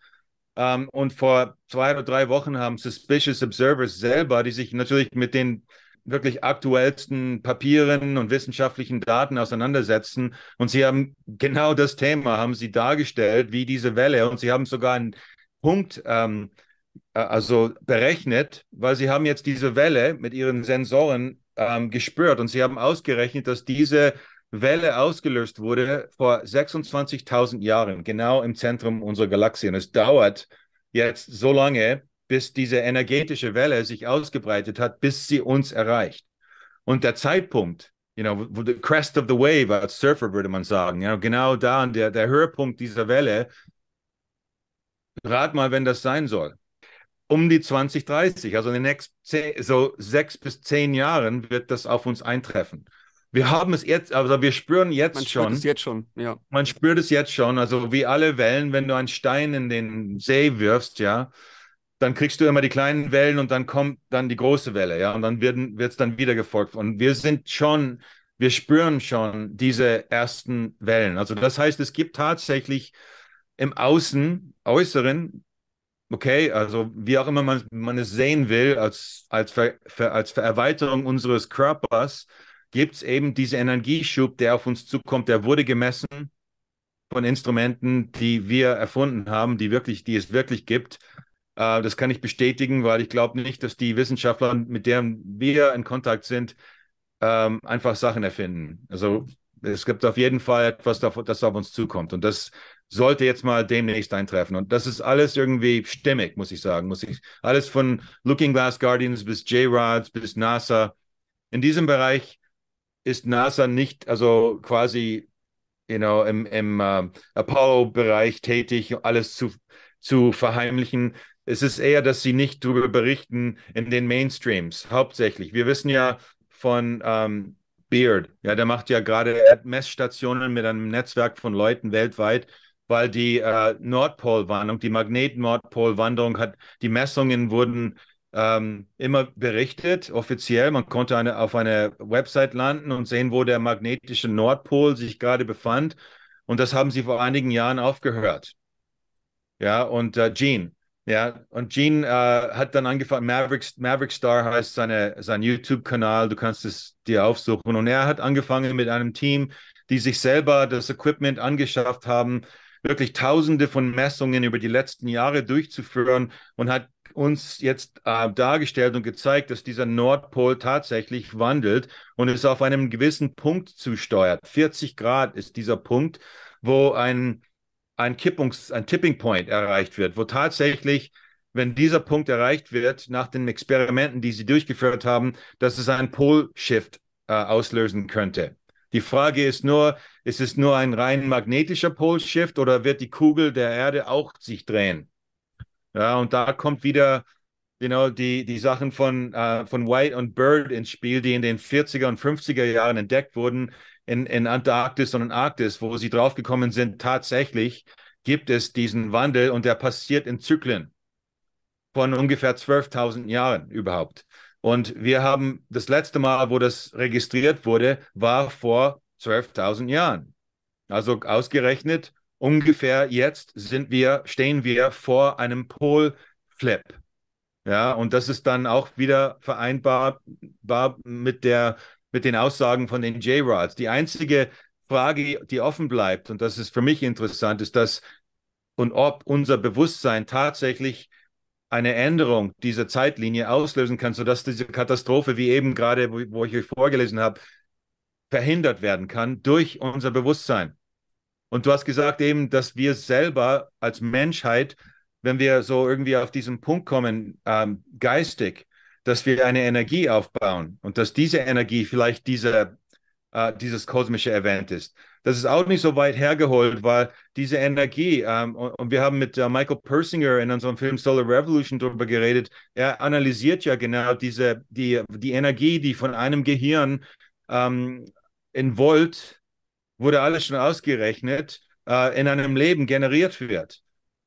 Ähm, und vor zwei oder drei Wochen haben Suspicious Observers selber, die sich natürlich mit den wirklich aktuellsten Papieren und wissenschaftlichen Daten auseinandersetzen. Und sie haben genau das Thema, haben sie dargestellt, wie diese Welle. Und sie haben sogar ein Punkt ähm, äh, also berechnet, weil sie haben jetzt diese Welle mit ihren Sensoren ähm, gespürt und sie haben ausgerechnet, dass diese Welle ausgelöst wurde vor 26.000 Jahren, genau im Zentrum unserer Galaxie. Und es dauert jetzt so lange, bis diese energetische Welle sich ausgebreitet hat, bis sie uns erreicht. Und der Zeitpunkt, you know, the crest of the wave als Surfer würde man sagen, you know, genau da, der, der Höhepunkt dieser Welle Rat mal, wenn das sein soll. Um die 2030, also in den nächsten zehn, so sechs bis zehn Jahren wird das auf uns eintreffen. Wir haben es jetzt, also wir spüren jetzt man schon. Man spürt es jetzt schon, ja. Man spürt es jetzt schon, also wie alle Wellen, wenn du einen Stein in den See wirfst, ja, dann kriegst du immer die kleinen Wellen und dann kommt dann die große Welle, ja, und dann wird es dann wieder gefolgt. Und wir sind schon, wir spüren schon diese ersten Wellen. Also das heißt, es gibt tatsächlich im Außen, Äußeren, okay, also wie auch immer man, man es sehen will, als, als, Ver, als Vererweiterung unseres Körpers, gibt es eben diesen Energieschub, der auf uns zukommt, der wurde gemessen von Instrumenten, die wir erfunden haben, die wirklich, die es wirklich gibt. Äh, das kann ich bestätigen, weil ich glaube nicht, dass die Wissenschaftler, mit denen wir in Kontakt sind, ähm, einfach Sachen erfinden. Also es gibt auf jeden Fall etwas, das auf uns zukommt. Und das sollte jetzt mal demnächst eintreffen. Und das ist alles irgendwie stimmig, muss ich sagen. Muss ich, alles von Looking Glass Guardians bis J-Rods bis NASA. In diesem Bereich ist NASA nicht, also quasi, you know, im, im uh, Apollo-Bereich tätig, alles zu, zu verheimlichen. Es ist eher, dass sie nicht darüber berichten in den Mainstreams, hauptsächlich. Wir wissen ja von um, ähm, Beard, ja, der macht ja gerade Messstationen mit einem Netzwerk von Leuten weltweit weil die äh, Nordpolwanderung, die Magnet-Nordpolwanderung hat, die Messungen wurden ähm, immer berichtet, offiziell. Man konnte eine, auf einer Website landen und sehen, wo der magnetische Nordpol sich gerade befand. Und das haben sie vor einigen Jahren aufgehört. Ja, und äh, Gene. Ja, und Gene äh, hat dann angefangen, Maverick, Maverick Star heißt seine, sein YouTube-Kanal, du kannst es dir aufsuchen. Und er hat angefangen mit einem Team, die sich selber das Equipment angeschafft haben, wirklich tausende von Messungen über die letzten Jahre durchzuführen und hat uns jetzt äh, dargestellt und gezeigt, dass dieser Nordpol tatsächlich wandelt und es auf einem gewissen Punkt zusteuert. 40 Grad ist dieser Punkt, wo ein, ein Kippungs-, ein Tipping Point erreicht wird, wo tatsächlich wenn dieser Punkt erreicht wird, nach den Experimenten, die sie durchgeführt haben, dass es einen pol shift äh, auslösen könnte. Die Frage ist nur, ist es nur ein rein magnetischer Pole Shift oder wird die Kugel der Erde auch sich drehen? Ja, und da kommt wieder you know, die, die Sachen von, äh, von White und Bird ins Spiel, die in den 40er und 50er Jahren entdeckt wurden in, in Antarktis und in Arktis, wo sie draufgekommen sind, tatsächlich gibt es diesen Wandel und der passiert in Zyklen von ungefähr 12.000 Jahren überhaupt. Und wir haben das letzte Mal, wo das registriert wurde, war vor 12.000 Jahren. Also ausgerechnet ungefähr jetzt sind wir, stehen wir vor einem Pole-Flip. Ja, und das ist dann auch wieder vereinbar mit, der, mit den Aussagen von den J-Rods. Die einzige Frage, die offen bleibt, und das ist für mich interessant, ist, dass und ob unser Bewusstsein tatsächlich eine Änderung dieser Zeitlinie auslösen kann, sodass diese Katastrophe, wie eben gerade, wo, wo ich euch vorgelesen habe, verhindert werden kann durch unser Bewusstsein. Und du hast gesagt eben, dass wir selber als Menschheit, wenn wir so irgendwie auf diesen Punkt kommen, ähm, geistig, dass wir eine Energie aufbauen und dass diese Energie vielleicht dieser, äh, dieses kosmische Event ist das ist auch nicht so weit hergeholt, weil diese Energie, ähm, und, und, wir haben mit äh, Michael Persinger in unserem Film Solar Revolution darüber geredet, er analysiert ja genau diese, die, die Energie, die von einem Gehirn ähm, in Volt, wurde alles schon ausgerechnet, äh, in einem Leben generiert wird.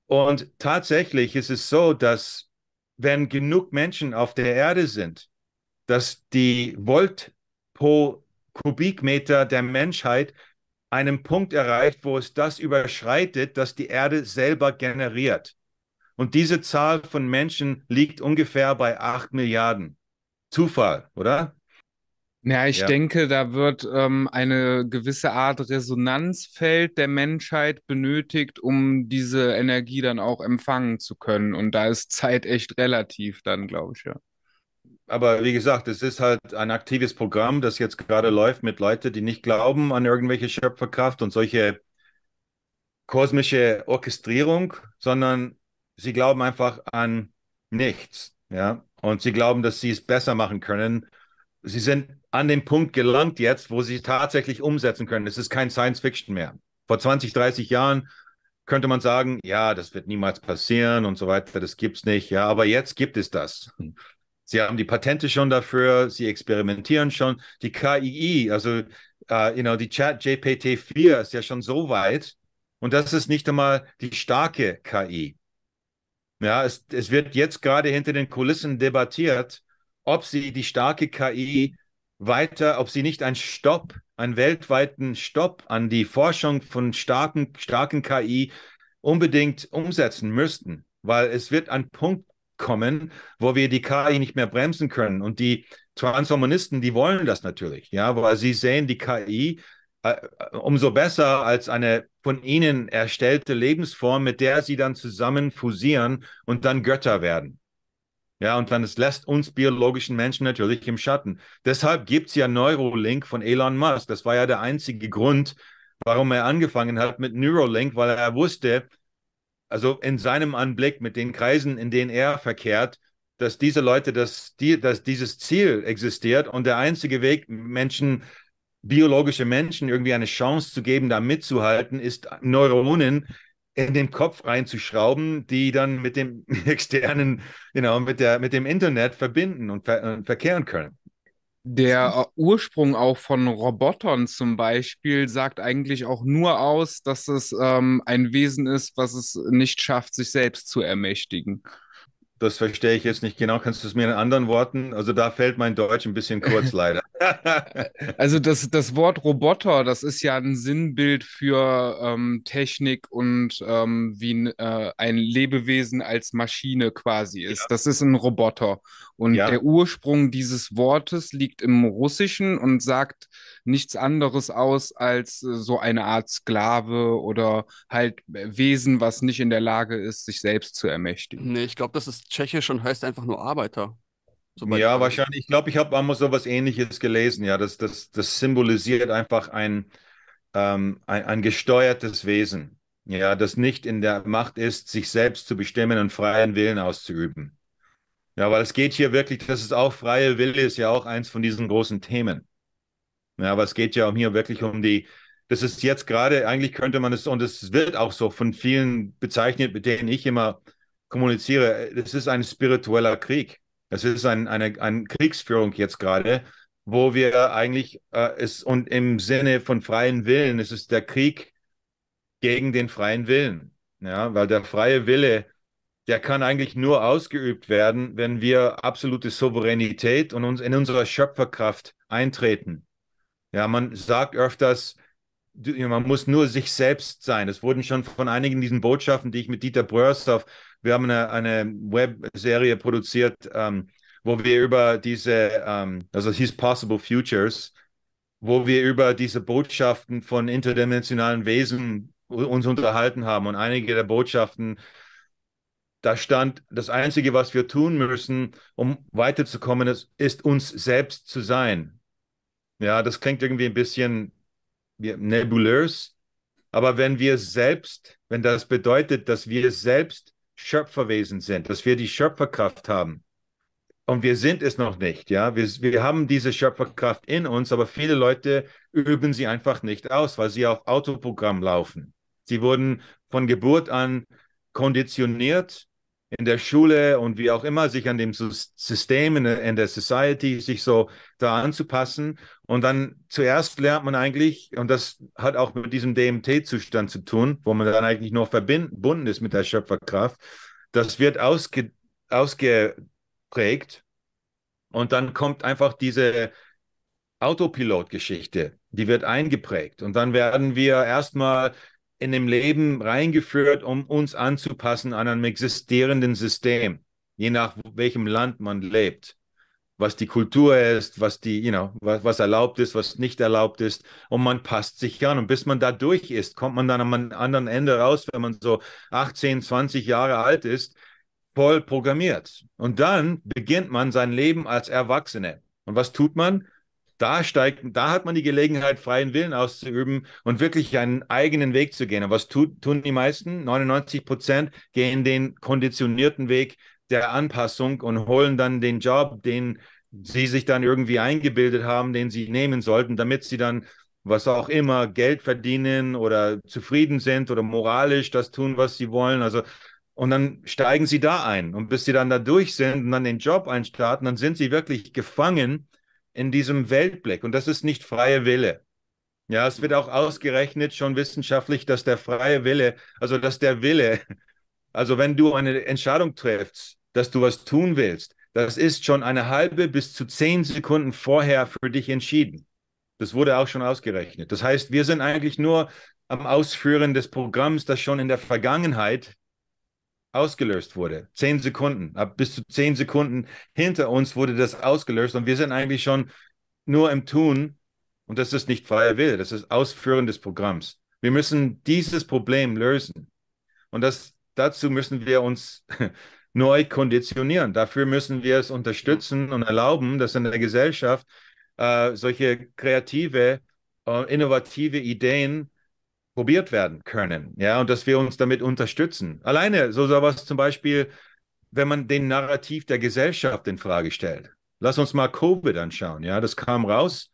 Und tatsächlich ist es so, dass wenn genug Menschen auf der Erde sind, dass die Volt pro Kubikmeter der Menschheit einen Punkt erreicht, wo es das überschreitet, das die Erde selber generiert. Und diese Zahl von Menschen liegt ungefähr bei 8 Milliarden. Zufall, oder? Ja, ich ja. denke, da wird ähm, eine gewisse Art Resonanzfeld der Menschheit benötigt, um diese Energie dann auch empfangen zu können. Und da ist Zeit echt relativ dann, glaube ich, ja aber wie gesagt, es ist halt ein aktives Programm, das jetzt gerade läuft mit Leuten, die nicht glauben an irgendwelche Schöpferkraft und solche kosmische Orchestrierung, sondern sie glauben einfach an nichts. Ja? Und sie glauben, dass sie es besser machen können. Sie sind an den Punkt gelangt jetzt, wo sie es tatsächlich umsetzen können. Es ist kein Science Fiction mehr. Vor 20, 30 Jahren könnte man sagen, ja, das wird niemals passieren und so weiter, das gibt es nicht. Ja, aber jetzt gibt es das. Sie haben die Patente schon dafür, sie experimentieren schon. Die KI, also uh, you know, die Chat GPT-4 ist ja schon so weit. Und das ist nicht einmal die starke KI. Ja, es, es wird jetzt gerade hinter den Kulissen debattiert, ob sie die starke KI weiter, ob sie nicht einen Stopp, einen weltweiten Stopp an die Forschung von starken, starken KI unbedingt umsetzen müssten. Weil es wird ein Punkt kommen, wo wir die KI nicht mehr bremsen können. Und die Transhumanisten, die wollen das natürlich, ja, weil sie sehen die KI äh, äh, umso besser als eine von ihnen erstellte Lebensform, mit der sie dann zusammen fusieren und dann Götter werden. Ja, und dann es lässt uns biologischen Menschen natürlich im Schatten. Deshalb gibt es ja Neurolink von Elon Musk. Das war ja der einzige Grund, warum er angefangen hat mit Neurolink, weil er wusste, also in seinem Anblick mit den Kreisen, in denen er verkehrt, dass diese Leute, dass, die, dass dieses Ziel existiert und der einzige Weg, Menschen, biologische Menschen irgendwie eine Chance zu geben, da mitzuhalten, ist Neuronen in den Kopf reinzuschrauben, die dann mit dem externen, you genau, know, mit, der, mit dem Internet verbinden und, ver und verkehren können. Der hm. Ursprung auch von Robotern zum Beispiel sagt eigentlich auch nur aus, dass es ähm, ein Wesen ist, was es nicht schafft, sich selbst zu ermächtigen. Das verstehe ich jetzt nicht genau. Kannst du es mir in anderen Worten? Also da fällt mein Deutsch ein bisschen kurz leider. also das, das Wort Roboter, das ist ja ein Sinnbild für ähm, Technik und ähm, wie äh, ein Lebewesen als Maschine quasi ist. Ja. Das ist ein Roboter. Und ja. der Ursprung dieses Wortes liegt im Russischen und sagt nichts anderes aus als äh, so eine Art Sklave oder halt äh, Wesen, was nicht in der Lage ist, sich selbst zu ermächtigen. Nee, ich glaube, das ist tschechisch und heißt einfach nur Arbeiter. Sobald ja, wahrscheinlich. Ich glaube, ich habe einmal so was Ähnliches gelesen. Ja, das, das, das symbolisiert einfach ein, ähm, ein, ein gesteuertes Wesen. Ja, das nicht in der Macht ist, sich selbst zu bestimmen und freien Willen auszuüben. Ja, weil es geht hier wirklich, dass es auch freie Wille, ist ja auch eins von diesen großen Themen. Ja, aber es geht ja hier wirklich um die, das ist jetzt gerade, eigentlich könnte man es, und es wird auch so von vielen bezeichnet, mit denen ich immer kommuniziere, es ist ein spiritueller Krieg. Es ist ein, eine, eine Kriegsführung jetzt gerade, wo wir eigentlich äh, es, und im Sinne von freien Willen, es ist der Krieg gegen den freien Willen. Ja, weil der freie Wille, der kann eigentlich nur ausgeübt werden, wenn wir absolute Souveränität und uns in unserer Schöpferkraft eintreten. Ja, man sagt öfters, man muss nur sich selbst sein. Es wurden schon von einigen diesen Botschaften, die ich mit Dieter Brörsdorf, wir haben eine, eine Webserie produziert, ähm, wo wir über diese, ähm, also es hieß Possible Futures, wo wir über diese Botschaften von interdimensionalen Wesen uns unterhalten haben. Und einige der Botschaften, da stand, das Einzige, was wir tun müssen, um weiterzukommen, ist, ist uns selbst zu sein. Ja, das klingt irgendwie ein bisschen nebulös, aber wenn wir selbst, wenn das bedeutet, dass wir selbst Schöpferwesen sind, dass wir die Schöpferkraft haben, und wir sind es noch nicht, ja. Wir, wir haben diese Schöpferkraft in uns, aber viele Leute üben sie einfach nicht aus, weil sie auf Autoprogramm laufen. Sie wurden von Geburt an konditioniert, in der Schule und wie auch immer, sich an dem System, in, der Society, sich so da anzupassen. Und dann zuerst lernt man eigentlich, und das hat auch mit diesem DMT-Zustand zu tun, wo man dann eigentlich nur verbunden ist mit der Schöpferkraft, das wird ausge, ausgeprägt. Und dann kommt einfach diese Autopilot-Geschichte, die wird eingeprägt. Und dann werden wir erstmal in dem Leben reingeführt, um uns anzupassen an einem existierenden System, je nach welchem Land man lebt, was die Kultur ist, was die, you know, was, was erlaubt ist, was nicht erlaubt ist, und man passt sich an. Und bis man da durch ist, kommt man dann am anderen Ende raus, wenn man so 18, 20 Jahre alt ist, voll programmiert. Und dann beginnt man sein Leben als Erwachsene. Und was tut man? da steigt, da hat man die Gelegenheit, freien Willen auszuüben und wirklich einen eigenen Weg zu gehen. Und was tut, tun die meisten? 99 Prozent gehen den konditionierten Weg der Anpassung und holen dann den Job, den sie sich dann irgendwie eingebildet haben, den sie nehmen sollten, damit sie dann was auch immer Geld verdienen oder zufrieden sind oder moralisch das tun, was sie wollen. Also und dann steigen sie da ein. Und bis sie dann da durch sind und dann den Job einstarten, dann sind sie wirklich gefangen in diesem Weltblick. Und das ist nicht freie Wille. Ja, es wird auch ausgerechnet schon wissenschaftlich, dass der freie Wille, also dass der Wille, also wenn du eine Entscheidung triffst, dass du was tun willst, das ist schon eine halbe bis zu zehn Sekunden vorher für dich entschieden. Das wurde auch schon ausgerechnet. Das heißt, wir sind eigentlich nur am Ausführen des Programms, das schon in der Vergangenheit ausgelöst wurde. Zehn Sekunden, ab bis zu zehn Sekunden hinter uns wurde das ausgelöst und wir sind eigentlich schon nur im Tun und das ist nicht freier Wille, das ist Ausführen des Programms. Wir müssen dieses Problem lösen und das, dazu müssen wir uns neu konditionieren. Dafür müssen wir es unterstützen und erlauben, dass in der Gesellschaft äh, solche kreative, äh, innovative Ideen probiert werden können, ja, und dass wir uns damit unterstützen. Alleine so sowas zum Beispiel, wenn man den Narrativ der Gesellschaft in Frage stellt. Lass uns mal Covid anschauen, ja, das kam raus.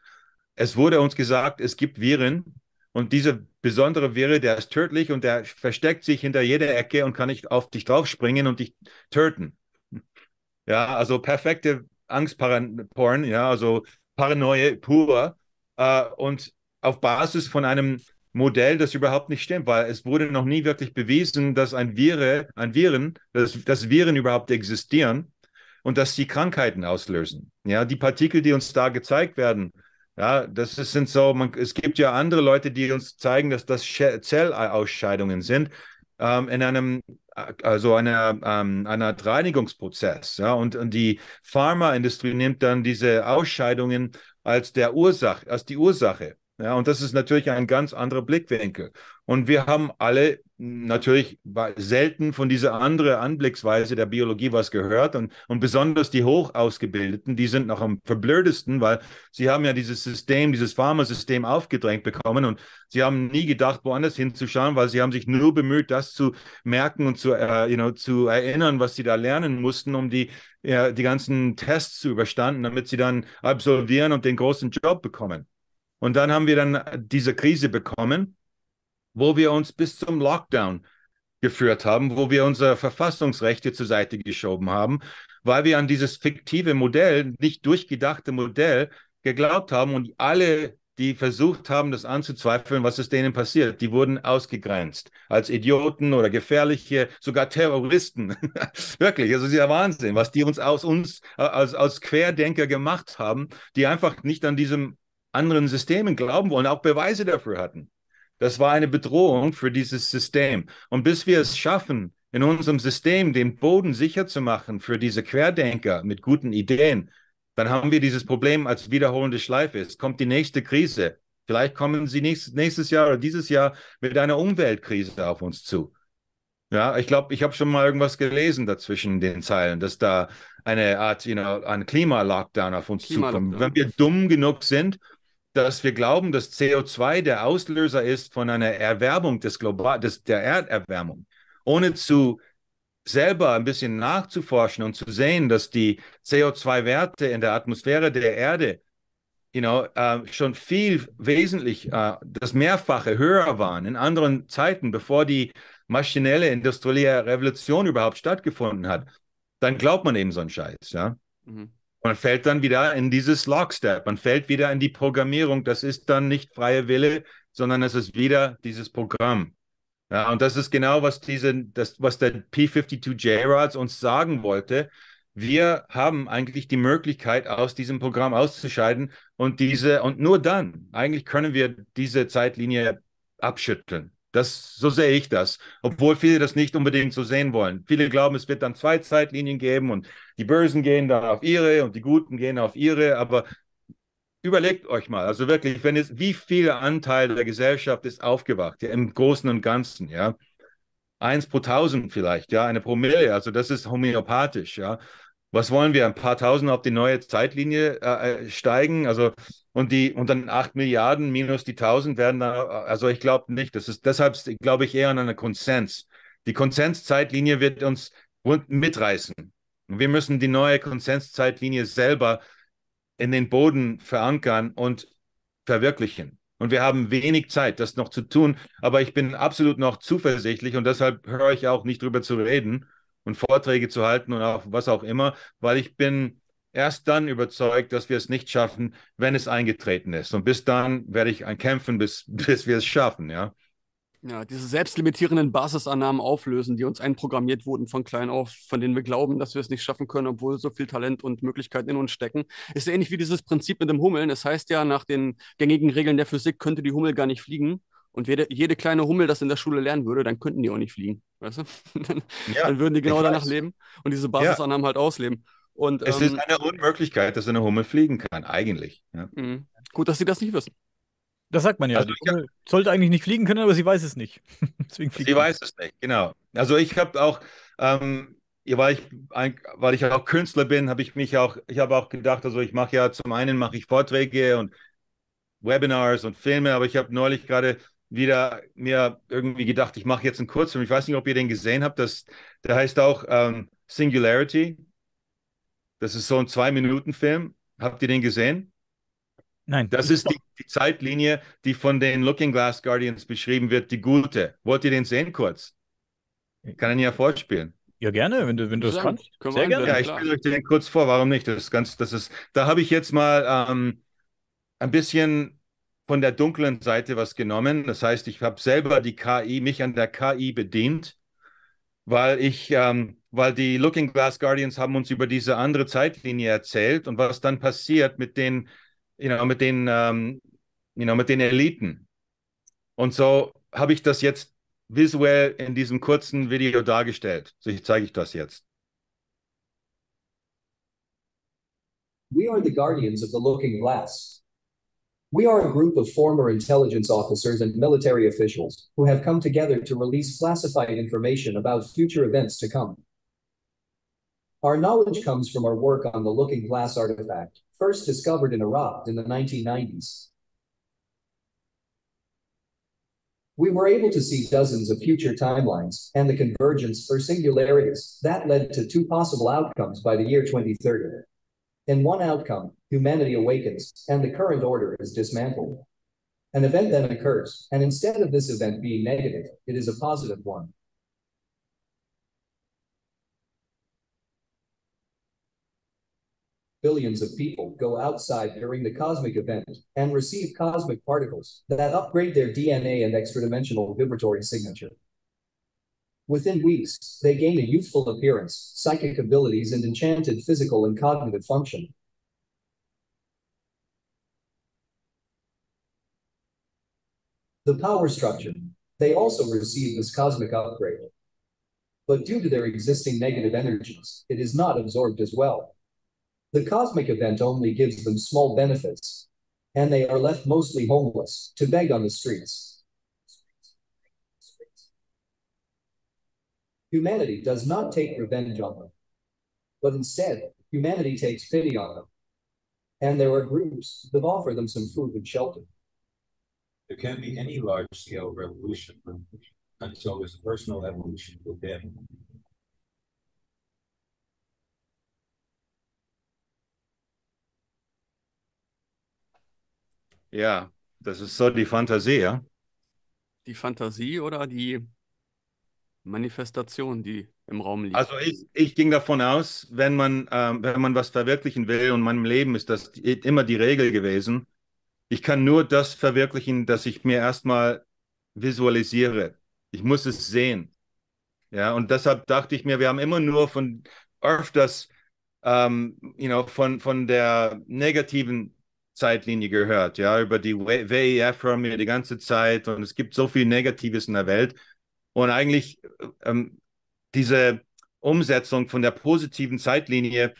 Es wurde uns gesagt, es gibt Viren und diese besondere Viren, der ist tödlich und der versteckt sich hinter jeder Ecke und kann nicht auf dich draufspringen und dich töten. Ja, also perfekte Angstporn, ja, also Paranoia pur. Äh, und auf Basis von einem Modell, das überhaupt nicht stimmt, weil es wurde noch nie wirklich bewiesen, dass ein Vire, ein Viren, dass, dass Viren überhaupt existieren und dass sie Krankheiten auslösen. Ja, die Partikel, die uns da gezeigt werden, ja, das ist, sind so, man, es gibt ja andere Leute, die uns zeigen, dass das Zellausscheidungen sind ähm, in einem, äh, also einer, ähm, einer Reinigungsprozess. Ja, und, und die Pharmaindustrie nimmt dann diese Ausscheidungen als der Ursache, als die Ursache. Ja, und das ist natürlich ein ganz anderer Blickwinkel. Und wir haben alle natürlich selten von dieser anderen Anblicksweise der Biologie was gehört. Und, und besonders die Hochausgebildeten, die sind noch am verblödesten, weil sie haben ja dieses System, dieses Pharmasystem aufgedrängt bekommen und sie haben nie gedacht, woanders hinzuschauen, weil sie haben sich nur bemüht, das zu merken und zu, äh, you know, zu erinnern, was sie da lernen mussten, um die, äh, die ganzen Tests zu überstanden, damit sie dann absolvieren und den großen Job bekommen. Und dann haben wir dann diese Krise bekommen, wo wir uns bis zum Lockdown geführt haben, wo wir unsere Verfassungsrechte zur Seite geschoben haben, weil wir an dieses fiktive Modell, nicht durchgedachte Modell geglaubt haben und alle, die versucht haben, das anzuzweifeln, was ist denen passiert, die wurden ausgegrenzt als Idioten oder gefährliche, sogar Terroristen. Wirklich, also es ist ja Wahnsinn, was die uns aus uns äh, als, als Querdenker gemacht haben, die einfach nicht an diesem anderen Systemen glauben wollen, auch Beweise dafür hatten. Das war eine Bedrohung für dieses System. Und bis wir es schaffen, in unserem System den Boden sicher zu machen für diese Querdenker mit guten Ideen, dann haben wir dieses Problem als wiederholende Schleife. Es kommt die nächste Krise. Vielleicht kommen sie nächstes, Jahr oder dieses Jahr mit einer Umweltkrise auf uns zu. Ja, ich glaube, ich habe schon mal irgendwas gelesen dazwischen den Zeilen, dass da eine Art, you know, ein Klimalockdown auf uns Klima zukommt. Wenn wir dumm genug sind, dass wir glauben, dass CO2 der Auslöser ist von einer Erwärmung des Global des, der Erderwärmung, ohne zu selber ein bisschen nachzuforschen und zu sehen, dass die CO2-Werte in der Atmosphäre der Erde you know, äh, schon viel wesentlich, äh, das Mehrfache höher waren in anderen Zeiten, bevor die maschinelle industrielle Revolution überhaupt stattgefunden hat, dann glaubt man eben so einen Scheiß, ja. Mhm. Man fällt dann wieder in dieses Lockstep, man fällt wieder in die Programmierung. Das ist dann nicht freie Wille, sondern es ist wieder dieses Programm. Ja, und das ist genau, was, diese, das, was der P52J-Rods uns sagen wollte. Wir haben eigentlich die Möglichkeit, aus diesem Programm auszuscheiden und diese, und nur dann eigentlich können wir diese Zeitlinie abschütteln. Das, so sehe ich das, obwohl viele das nicht unbedingt so sehen wollen. Viele glauben, es wird dann zwei Zeitlinien geben und die Bösen gehen da auf ihre und die Guten gehen auf ihre, aber überlegt euch mal, also wirklich, wenn es, wie viel Anteil der Gesellschaft ist aufgewacht, ja, im Großen und Ganzen, ja. Eins pro tausend vielleicht, ja, eine Promille, also das ist homöopathisch, ja. Was wollen wir, ein paar tausend auf die neue Zeitlinie äh, äh steigen? Also und, die, und dann 8 Milliarden minus die 1000 werden da, also ich glaube nicht. Das ist deshalb, glaube ich, eher an einen Konsens. Die Konsenszeitlinie wird uns mitreißen. Wir müssen die neue Konsenszeitlinie selber in den Boden verankern und verwirklichen. Und wir haben wenig Zeit, das noch zu tun. Aber ich bin absolut noch zuversichtlich und deshalb höre ich auch nicht drüber zu reden und Vorträge zu halten und auch was auch immer, weil ich bin erst dann überzeugt, dass wir es nicht schaffen, wenn es eingetreten ist. Und bis dann werde ich kämpfen, bis, bis wir es schaffen, ja. Ja, diese selbstlimitierenden Basisannahmen auflösen, die uns einprogrammiert wurden von klein auf, von denen wir glauben, dass wir es nicht schaffen können, obwohl so viel Talent und Möglichkeiten in uns stecken, ist ähnlich wie dieses Prinzip mit dem Hummeln. Es das heißt ja, nach den gängigen Regeln der Physik könnte die Hummel gar nicht fliegen. Und jede, jede kleine Hummel das in der Schule lernen würde, dann könnten die auch nicht fliegen. Weißt du? dann, ja, dann würden die genau danach leben und diese Basisannahmen ja. halt ausleben. Und, es ähm, ist eine Unmöglichkeit, dass eine Hummel fliegen kann, eigentlich. Ja. Mhm. Gut, dass sie das nicht wissen. Das sagt man ja. Also hab, sollte eigentlich nicht fliegen können, aber sie weiß es nicht. Deswegen sie weiß es nicht, genau. Also ich habe auch, ähm, weil, ich ein, weil ich auch Künstler bin, habe ich mich auch, ich habe auch gedacht, also ich mache ja zum einen mache ich Vorträge und Webinars und Filme, aber ich habe neulich gerade wieder mir irgendwie gedacht, ich mache jetzt einen Kurzfilm. Ich weiß nicht, ob ihr den gesehen habt. Das, der heißt auch ähm, Singularity. Das ist so ein Zwei-Minuten-Film. Habt ihr den gesehen? Nein. Das ist die, die, Zeitlinie, die von den Looking Glass Guardians beschrieben wird, die gute. Wollt ihr den sehen kurz? Ich kann ihn ja vorspielen. Ja, gerne, wenn du, wenn du das kannst. Sehr an, gerne. Ja, ich spiele euch den kurz vor, warum nicht? Das ist ganz, das ist, da habe ich jetzt mal ähm, ein bisschen von der dunklen Seite was genommen. Das heißt, ich habe selber die KI, mich an der KI bedient, weil ich ähm, weil die Looking Glass Guardians haben uns über diese andere Zeitlinie erzählt und was dann passiert mit den, you know, mit den, ähm, you know, mit den Eliten. Und so habe ich das jetzt visuell in diesem kurzen Video dargestellt. So zeige ich das jetzt. We are the guardians of the looking glass. We are a group of former intelligence officers and military officials who have come together to release classified information about future events to come. Our knowledge comes from our work on the looking glass artifact, first discovered in Iraq in the 1990s. We were able to see dozens of future timelines and the convergence or singularities that led to two possible outcomes by the year 2030. In one outcome, humanity awakens and the current order is dismantled. An event then occurs, and instead of this event being negative, it is a positive one. billions of people go outside during the cosmic event and receive cosmic particles that upgrade their DNA and extradimensional vibratory signature. Within weeks, they gain a youthful appearance, psychic abilities, and enchanted physical and cognitive function. The power structure. They also receive this cosmic upgrade. But due to their existing negative energies, it is not absorbed as well. The cosmic event only gives them small benefits, and they are left mostly homeless to beg on the streets. Humanity does not take revenge on them, but instead, humanity takes pity on them. And there are groups that offer them some food and shelter. There can't be any large scale revolution until there's personal evolution within Ja, das ist so die Fantasie, ja? Die Fantasie oder die Manifestation, die im Raum liegt? Also ich, ich ging davon aus, wenn man, ähm, wenn man was verwirklichen will und in meinem Leben ist das immer die Regel gewesen, ich kann nur das verwirklichen, dass ich mir erstmal visualisiere. Ich muss es sehen. Ja, und deshalb dachte ich mir, wir haben immer nur von öfters, ähm, you know, von, von der negativen Zeitlinie gehört, ja, über die WEF hören wir die ganze Zeit und es gibt so viel Negatives in der Welt. Und eigentlich ähm, diese Umsetzung von der positiven Zeitlinie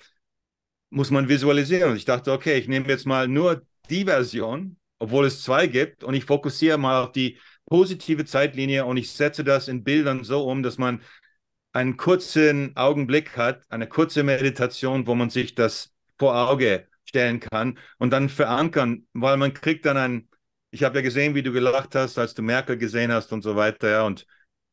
muss man visualisieren. Und ich dachte, okay, ich nehme jetzt mal nur die Version, obwohl es zwei gibt, und ich fokussiere mal auf die positive Zeitlinie und ich setze das in Bildern so um, dass man einen kurzen Augenblick hat, eine kurze Meditation, wo man sich das vor Auge stellen kann und dann verankern, weil man kriegt dann ein, ich habe ja gesehen, wie du gelacht hast, als du Merkel gesehen hast und so weiter ja, und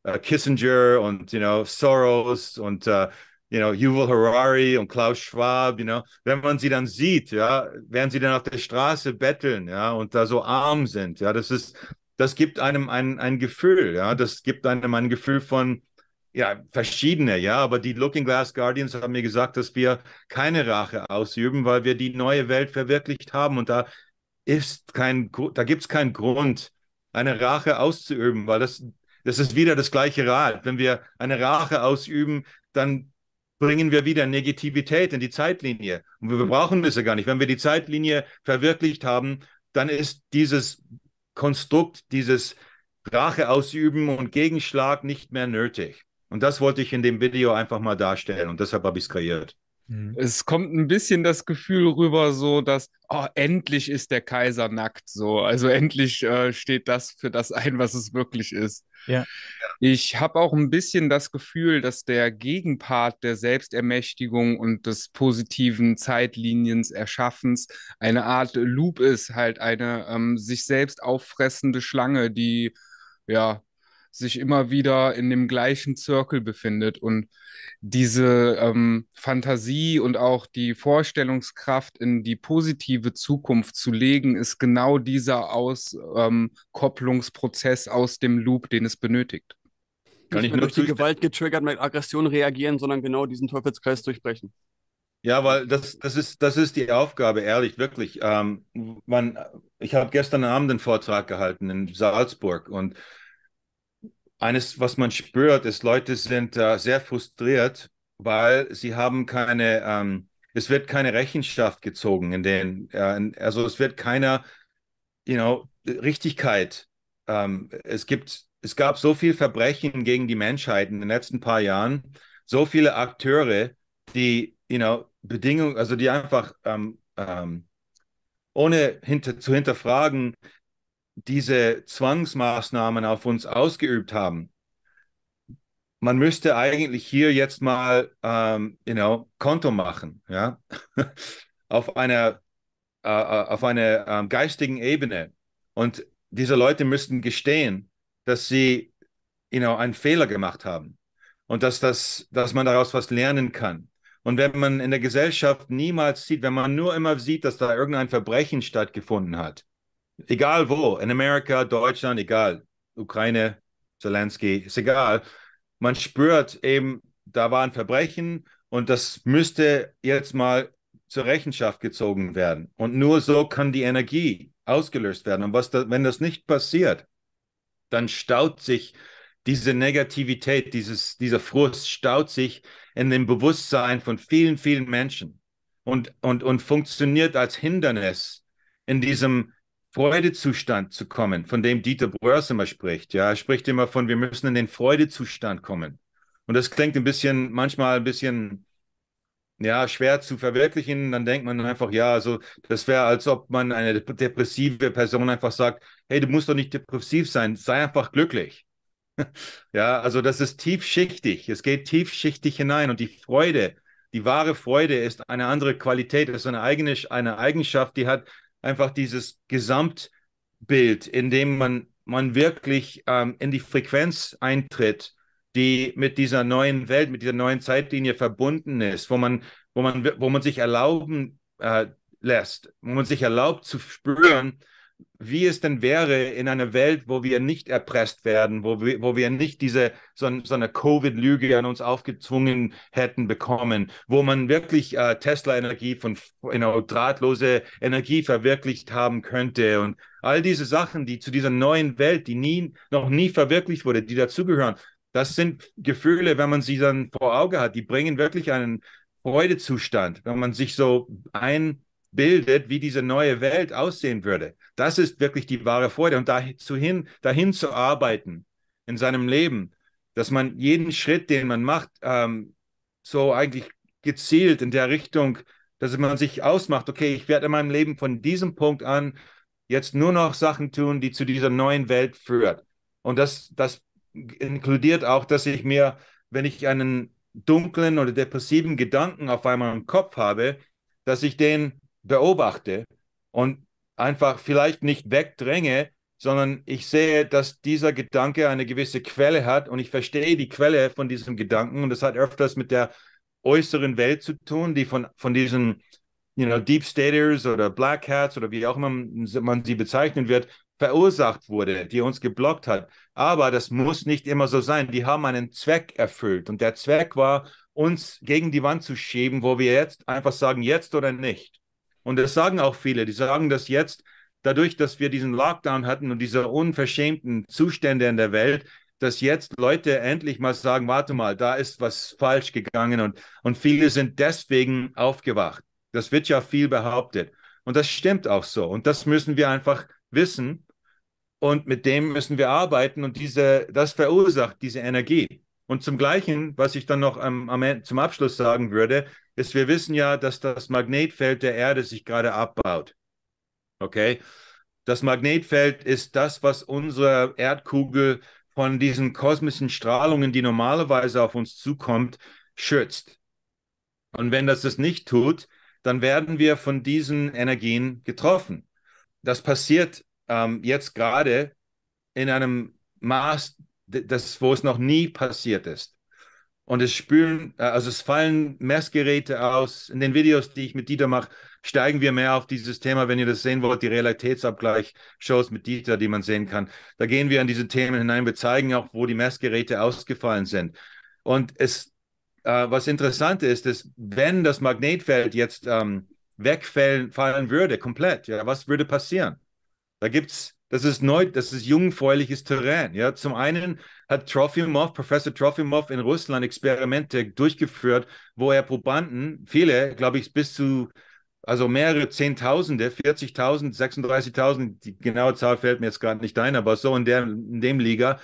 uh, Kissinger und, you know, Soros und, uh, you know, Yuval Harari und Klaus Schwab, you know, wenn man sie dann sieht, ja, während sie dann auf der Straße betteln, ja, und da so arm sind, ja, das ist, das gibt einem ein, ein Gefühl, ja, das gibt einem ein Gefühl von, ja, verschiedene, ja, aber die Looking Glass Guardians haben mir gesagt, dass wir keine Rache ausüben, weil wir die neue Welt verwirklicht haben und da ist kein, da gibt es keinen Grund, eine Rache auszuüben, weil das, das ist wieder das gleiche Rad. Wenn wir eine Rache ausüben, dann bringen wir wieder Negativität in die Zeitlinie. Und wir brauchen das ja gar nicht. Wenn wir die Zeitlinie verwirklicht haben, dann ist dieses Konstrukt, dieses Rache ausüben und Gegenschlag nicht mehr nötig. Und das wollte ich in dem Video einfach mal darstellen und deshalb habe ich es kreiert. Mhm. Es kommt ein bisschen das Gefühl rüber, so dass, oh, endlich ist der Kaiser nackt, so. Also endlich äh, steht das für das ein, was es wirklich ist. Ja. Ich habe auch ein bisschen das Gefühl, dass der Gegenpart der Selbstermächtigung und des positiven Zeitliniens Erschaffens eine Art Loop ist, halt eine ähm, sich selbst auffressende Schlange, die ja sich immer wieder in dem gleichen Zirkel befindet und diese ähm, Fantasie und auch die Vorstellungskraft in die positive Zukunft zu legen, ist genau dieser Auskopplungsprozess ähm, aus dem Loop, den es benötigt. Kann nicht nur durch die Gewalt getriggert mit Aggression reagieren, sondern genau diesen Teufelskreis durchbrechen. Ja, weil das, das, ist, das ist die Aufgabe, ehrlich, wirklich. Ähm, man, ich habe gestern Abend einen Vortrag gehalten in Salzburg und eines, was man spürt, ist, Leute sind äh, sehr frustriert, weil sie haben keine, ähm, es wird keine Rechenschaft gezogen in den, äh, also es wird keiner, you know, Richtigkeit. Ähm, es gibt, es gab so viel Verbrechen gegen die Menschheit in den letzten paar Jahren, so viele Akteure, die, you know, Bedingungen, also die einfach ähm, ähm, ohne hinter, zu hinterfragen, diese Zwangsmaßnahmen auf uns ausgeübt haben. Man müsste eigentlich hier jetzt mal, ähm, you know, Konto machen, ja, auf einer, äh, äh, auf einer ähm, geistigen Ebene. Und diese Leute müssten gestehen, dass sie, you know, einen Fehler gemacht haben und dass das, dass man daraus was lernen kann. Und wenn man in der Gesellschaft niemals sieht, wenn man nur immer sieht, dass da irgendein Verbrechen stattgefunden hat, Egal wo, in Amerika, Deutschland, egal, Ukraine, Zelensky, ist egal. Man spürt eben, da waren Verbrechen und das müsste jetzt mal zur Rechenschaft gezogen werden. Und nur so kann die Energie ausgelöst werden. Und was da, wenn das nicht passiert, dann staut sich diese Negativität, dieses, dieser Frust staut sich in dem Bewusstsein von vielen, vielen Menschen und, und, und funktioniert als Hindernis in diesem Freudezustand zu kommen, von dem Dieter Bröers immer spricht. Ja, er spricht immer von, wir müssen in den Freudezustand kommen. Und das klingt ein bisschen, manchmal ein bisschen, ja, schwer zu verwirklichen. Dann denkt man einfach, ja, also das wäre, als ob man eine depressive Person einfach sagt, hey, du musst doch nicht depressiv sein, sei einfach glücklich. ja, also das ist tiefschichtig. Es geht tiefschichtig hinein und die Freude, die wahre Freude ist eine andere Qualität, ist eine eigene eine Eigenschaft, die hat einfach dieses Gesamtbild, in dem man, man wirklich ähm, in die Frequenz eintritt, die mit dieser neuen Welt, mit dieser neuen Zeitlinie verbunden ist, wo man, wo man, wo man sich erlauben äh, lässt, wo man sich erlaubt zu spüren, wie es denn wäre in einer Welt, wo wir nicht erpresst werden, wo wir, wo wir nicht diese so, so eine Covid-Lüge an uns aufgezwungen hätten bekommen, wo man wirklich äh, Tesla-Energie von einer drahtlose Energie verwirklicht haben könnte und all diese Sachen, die zu dieser neuen Welt, die nie noch nie verwirklicht wurde, die dazugehören. Das sind Gefühle, wenn man sie dann vor Auge hat, die bringen wirklich einen Freudezustand, wenn man sich so ein bildet, wie diese neue Welt aussehen würde. Das ist wirklich die wahre Freude. Und dazu hin, dahin zu arbeiten in seinem Leben, dass man jeden Schritt, den man macht, ähm, so eigentlich gezielt in der Richtung, dass man sich ausmacht, okay, ich werde in meinem Leben von diesem Punkt an jetzt nur noch Sachen tun, die zu dieser neuen Welt führt. Und das, das inkludiert auch, dass ich mir, wenn ich einen dunklen oder depressiven Gedanken auf einmal im Kopf habe, dass ich den beobachte und einfach vielleicht nicht wegdränge, sondern ich sehe, dass dieser Gedanke eine gewisse Quelle hat und ich verstehe die Quelle von diesem Gedanken und das hat öfters mit der äußeren Welt zu tun, die von, von diesen you know, Deep Staters oder Black Hats oder wie auch immer man sie bezeichnen wird, verursacht wurde, die uns geblockt hat. Aber das muss nicht immer so sein. Die haben einen Zweck erfüllt und der Zweck war, uns gegen die Wand zu schieben, wo wir jetzt einfach sagen, jetzt oder nicht. Und das sagen auch viele. Die sagen dass jetzt, dadurch, dass wir diesen Lockdown hatten und diese unverschämten Zustände in der Welt, dass jetzt Leute endlich mal sagen, warte mal, da ist was falsch gegangen und, und viele sind deswegen aufgewacht. Das wird ja viel behauptet. Und das stimmt auch so. Und das müssen wir einfach wissen. Und mit dem müssen wir arbeiten. Und diese, das verursacht diese Energie. Und zum Gleichen, was ich dann noch am, am, zum Abschluss sagen würde, ist, wir wissen ja, dass das Magnetfeld der Erde sich gerade abbaut. Okay? Das Magnetfeld ist das, was unsere Erdkugel von diesen kosmischen Strahlungen, die normalerweise auf uns zukommt, schützt. Und wenn das das nicht tut, dann werden wir von diesen Energien getroffen. Das passiert ähm, jetzt gerade in einem Maß, das, wo es noch nie passiert ist. Und es spülen, äh, also es fallen Messgeräte aus. In den Videos, die ich mit Dieter mache, steigen wir mehr auf dieses Thema, wenn ihr das sehen wollt, die Realitätsabgleich-Shows mit Dieter, die man sehen kann. Da gehen wir an diese Themen hinein. Wir zeigen auch, wo die Messgeräte ausgefallen sind. Und es, äh, was interessant ist, ist, wenn das Magnetfeld jetzt ähm, wegfallen würde, komplett, ja, was würde passieren? Da gibt es das ist neu, das ist jungfräuliches Terrain. Ja, zum einen hat Trofimov, Professor Trofimov in Russland Experimente durchgeführt, wo er Probanden, viele, glaube ich, bis zu also mehrere Zehntausende, 40.000, 36.000, die genaue Zahl fällt mir jetzt gerade nicht ein, aber so in, der, in dem Liga,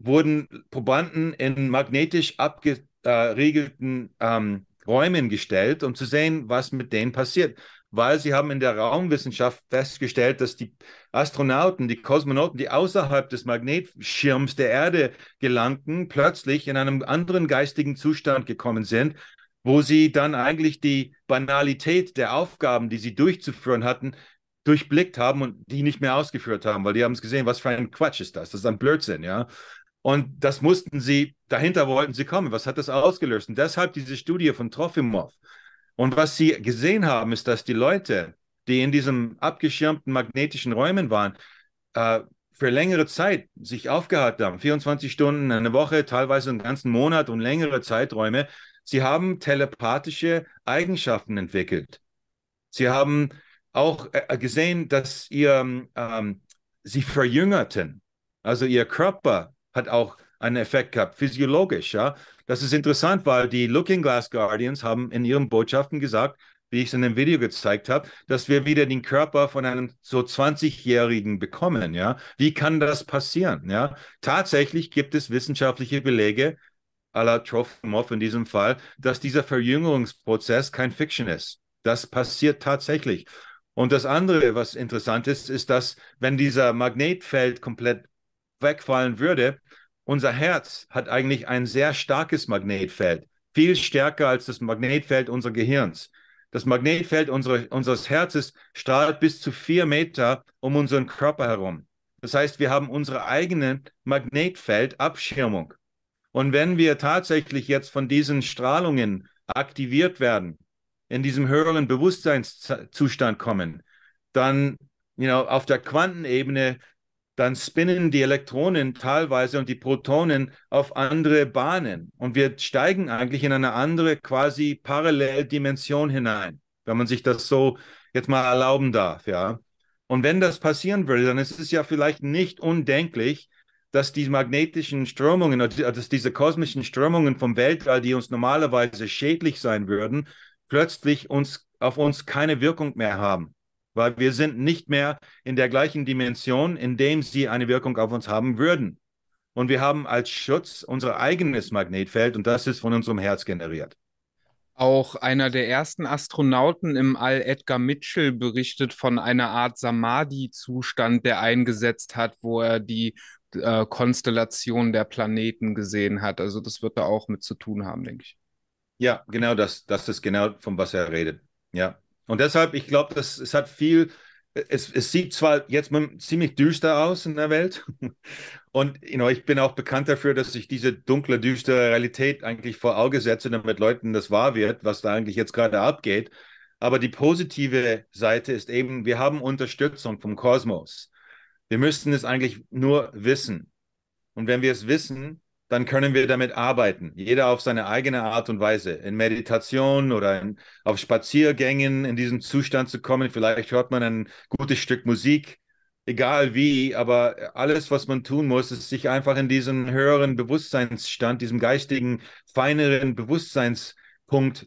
wurden Probanden in magnetisch abgeriegelten äh, ähm, Räumen gestellt, um zu sehen, was mit denen passiert weil sie haben in der Raumwissenschaft festgestellt, dass die Astronauten, die Kosmonauten, die außerhalb des Magnetschirms der Erde gelangten, plötzlich in einem anderen geistigen Zustand gekommen sind, wo sie dann eigentlich die Banalität der Aufgaben, die sie durchzuführen hatten, durchblickt haben und die nicht mehr ausgeführt haben, weil die haben es gesehen, was für ein Quatsch ist das? Das ist ein Blödsinn, ja. Und das mussten sie, dahinter wollten sie kommen. Was hat das ausgelöst? Und deshalb diese Studie von Trofimov. Und was sie gesehen haben, ist, dass die Leute, die in diesen abgeschirmten magnetischen Räumen waren, äh, für längere Zeit sich aufgehalten haben, 24 Stunden, eine Woche, teilweise einen ganzen Monat und längere Zeiträume. Sie haben telepathische Eigenschaften entwickelt. Sie haben auch äh, äh gesehen, dass ihr, ähm, sie verjüngerten. Also ihr Körper hat auch einen Effekt gehabt, physiologisch. Ja? Das ist interessant, weil die Looking Glass Guardians haben in ihren Botschaften gesagt, wie ich es in dem Video gezeigt habe, dass wir wieder den Körper von einem so 20-Jährigen bekommen, ja. Wie kann das passieren, ja? Tatsächlich gibt es wissenschaftliche Belege, à la Trofimov in diesem Fall, dass dieser Verjüngerungsprozess kein Fiction ist. Das passiert tatsächlich. Und das andere, was interessant ist, ist, dass wenn dieser Magnetfeld komplett wegfallen würde, unser Herz hat eigentlich ein sehr starkes Magnetfeld, viel stärker als das Magnetfeld unseres Gehirns. Das Magnetfeld unsere, unseres Herzes strahlt bis zu vier Meter um unseren Körper herum. Das heißt, wir haben unsere eigene Magnetfeldabschirmung. Und wenn wir tatsächlich jetzt von diesen Strahlungen aktiviert werden, in diesem höheren Bewusstseinszustand kommen, dann you know, auf der Quantenebene dann spinnen die Elektronen teilweise und die Protonen auf andere Bahnen. Und wir steigen eigentlich in eine andere quasi Paralleldimension hinein, wenn man sich das so jetzt mal erlauben darf, ja. Und wenn das passieren würde, dann ist es ja vielleicht nicht undenklich, dass die magnetischen Strömungen, also also dass diese kosmischen Strömungen vom Weltall, die uns normalerweise schädlich sein würden, plötzlich uns auf uns keine Wirkung mehr haben weil wir sind nicht mehr in der gleichen Dimension, in dem sie eine Wirkung auf uns haben würden. Und wir haben als Schutz unser eigenes Magnetfeld und das ist von unserem Herz generiert. Auch einer der ersten Astronauten im All, Edgar Mitchell, berichtet von einer Art Samadhi-Zustand, der eingesetzt hat, wo er die äh, Konstellation der Planeten gesehen hat. Also das wird da auch mit zu tun haben, denke ich. Ja, genau das, das ist genau, von was er redet. Ja. Und deshalb, ich glaube, das es hat viel, es, es sieht zwar jetzt ziemlich düster aus in der Welt. Und you know, ich bin auch bekannt dafür, dass ich diese dunkle, düstere Realität eigentlich vor Auge setze, damit Leuten das wahr wird, was da eigentlich jetzt gerade abgeht. Aber die positive Seite ist eben, wir haben Unterstützung vom Kosmos. Wir müssten es eigentlich nur wissen. Und wenn wir es wissen, dann können wir damit arbeiten. Jeder auf seine eigene Art und Weise. In Meditation oder in, auf Spaziergängen in diesen Zustand zu kommen. Vielleicht hört man ein gutes Stück Musik, egal wie, aber alles, was man tun muss, ist sich einfach in diesen höheren Bewusstseinsstand, diesem geistigen, feineren Bewusstseinspunkt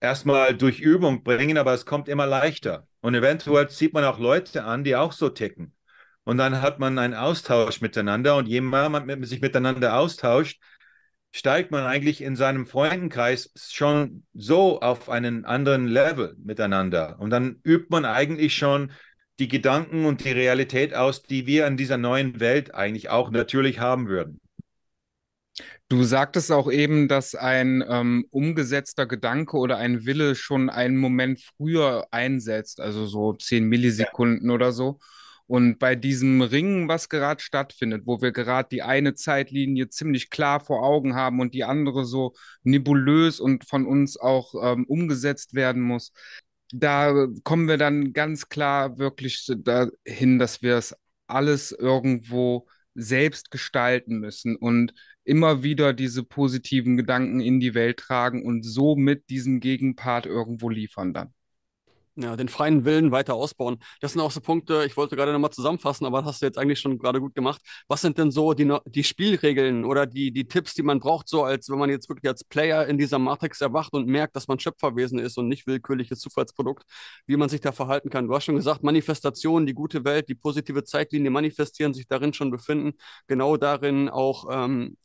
erstmal durch Übung bringen, aber es kommt immer leichter. Und eventuell zieht man auch Leute an, die auch so ticken und dann hat man einen Austausch miteinander und je mehr man sich miteinander austauscht, steigt man eigentlich in seinem Freundenkreis schon so auf einen anderen Level miteinander. Und dann übt man eigentlich schon die Gedanken und die Realität aus, die wir in dieser neuen Welt eigentlich auch natürlich haben würden. Du sagtest auch eben, dass ein ähm, umgesetzter Gedanke oder ein Wille schon einen Moment früher einsetzt, also so zehn Millisekunden ja. oder so. Und bei diesem Ringen, was gerade stattfindet, wo wir gerade die eine Zeitlinie ziemlich klar vor Augen haben und die andere so nebulös und von uns auch ähm, umgesetzt werden muss, da kommen wir dann ganz klar wirklich dahin, dass wir es alles irgendwo selbst gestalten müssen und immer wieder diese positiven Gedanken in die Welt tragen und somit diesen Gegenpart irgendwo liefern dann. Ja, den freien Willen weiter ausbauen. Das sind auch so Punkte, ich wollte gerade nochmal zusammenfassen, aber das hast du jetzt eigentlich schon gerade gut gemacht. Was sind denn so die, die Spielregeln oder die, die Tipps, die man braucht, so als wenn man jetzt wirklich als Player in dieser Matrix erwacht und merkt, dass man Schöpferwesen ist und nicht willkürliches Zufallsprodukt, wie man sich da verhalten kann? Du hast schon gesagt, Manifestationen, die gute Welt, die positive Zeitlinie manifestieren, sich darin schon befinden, genau darin auch ähm,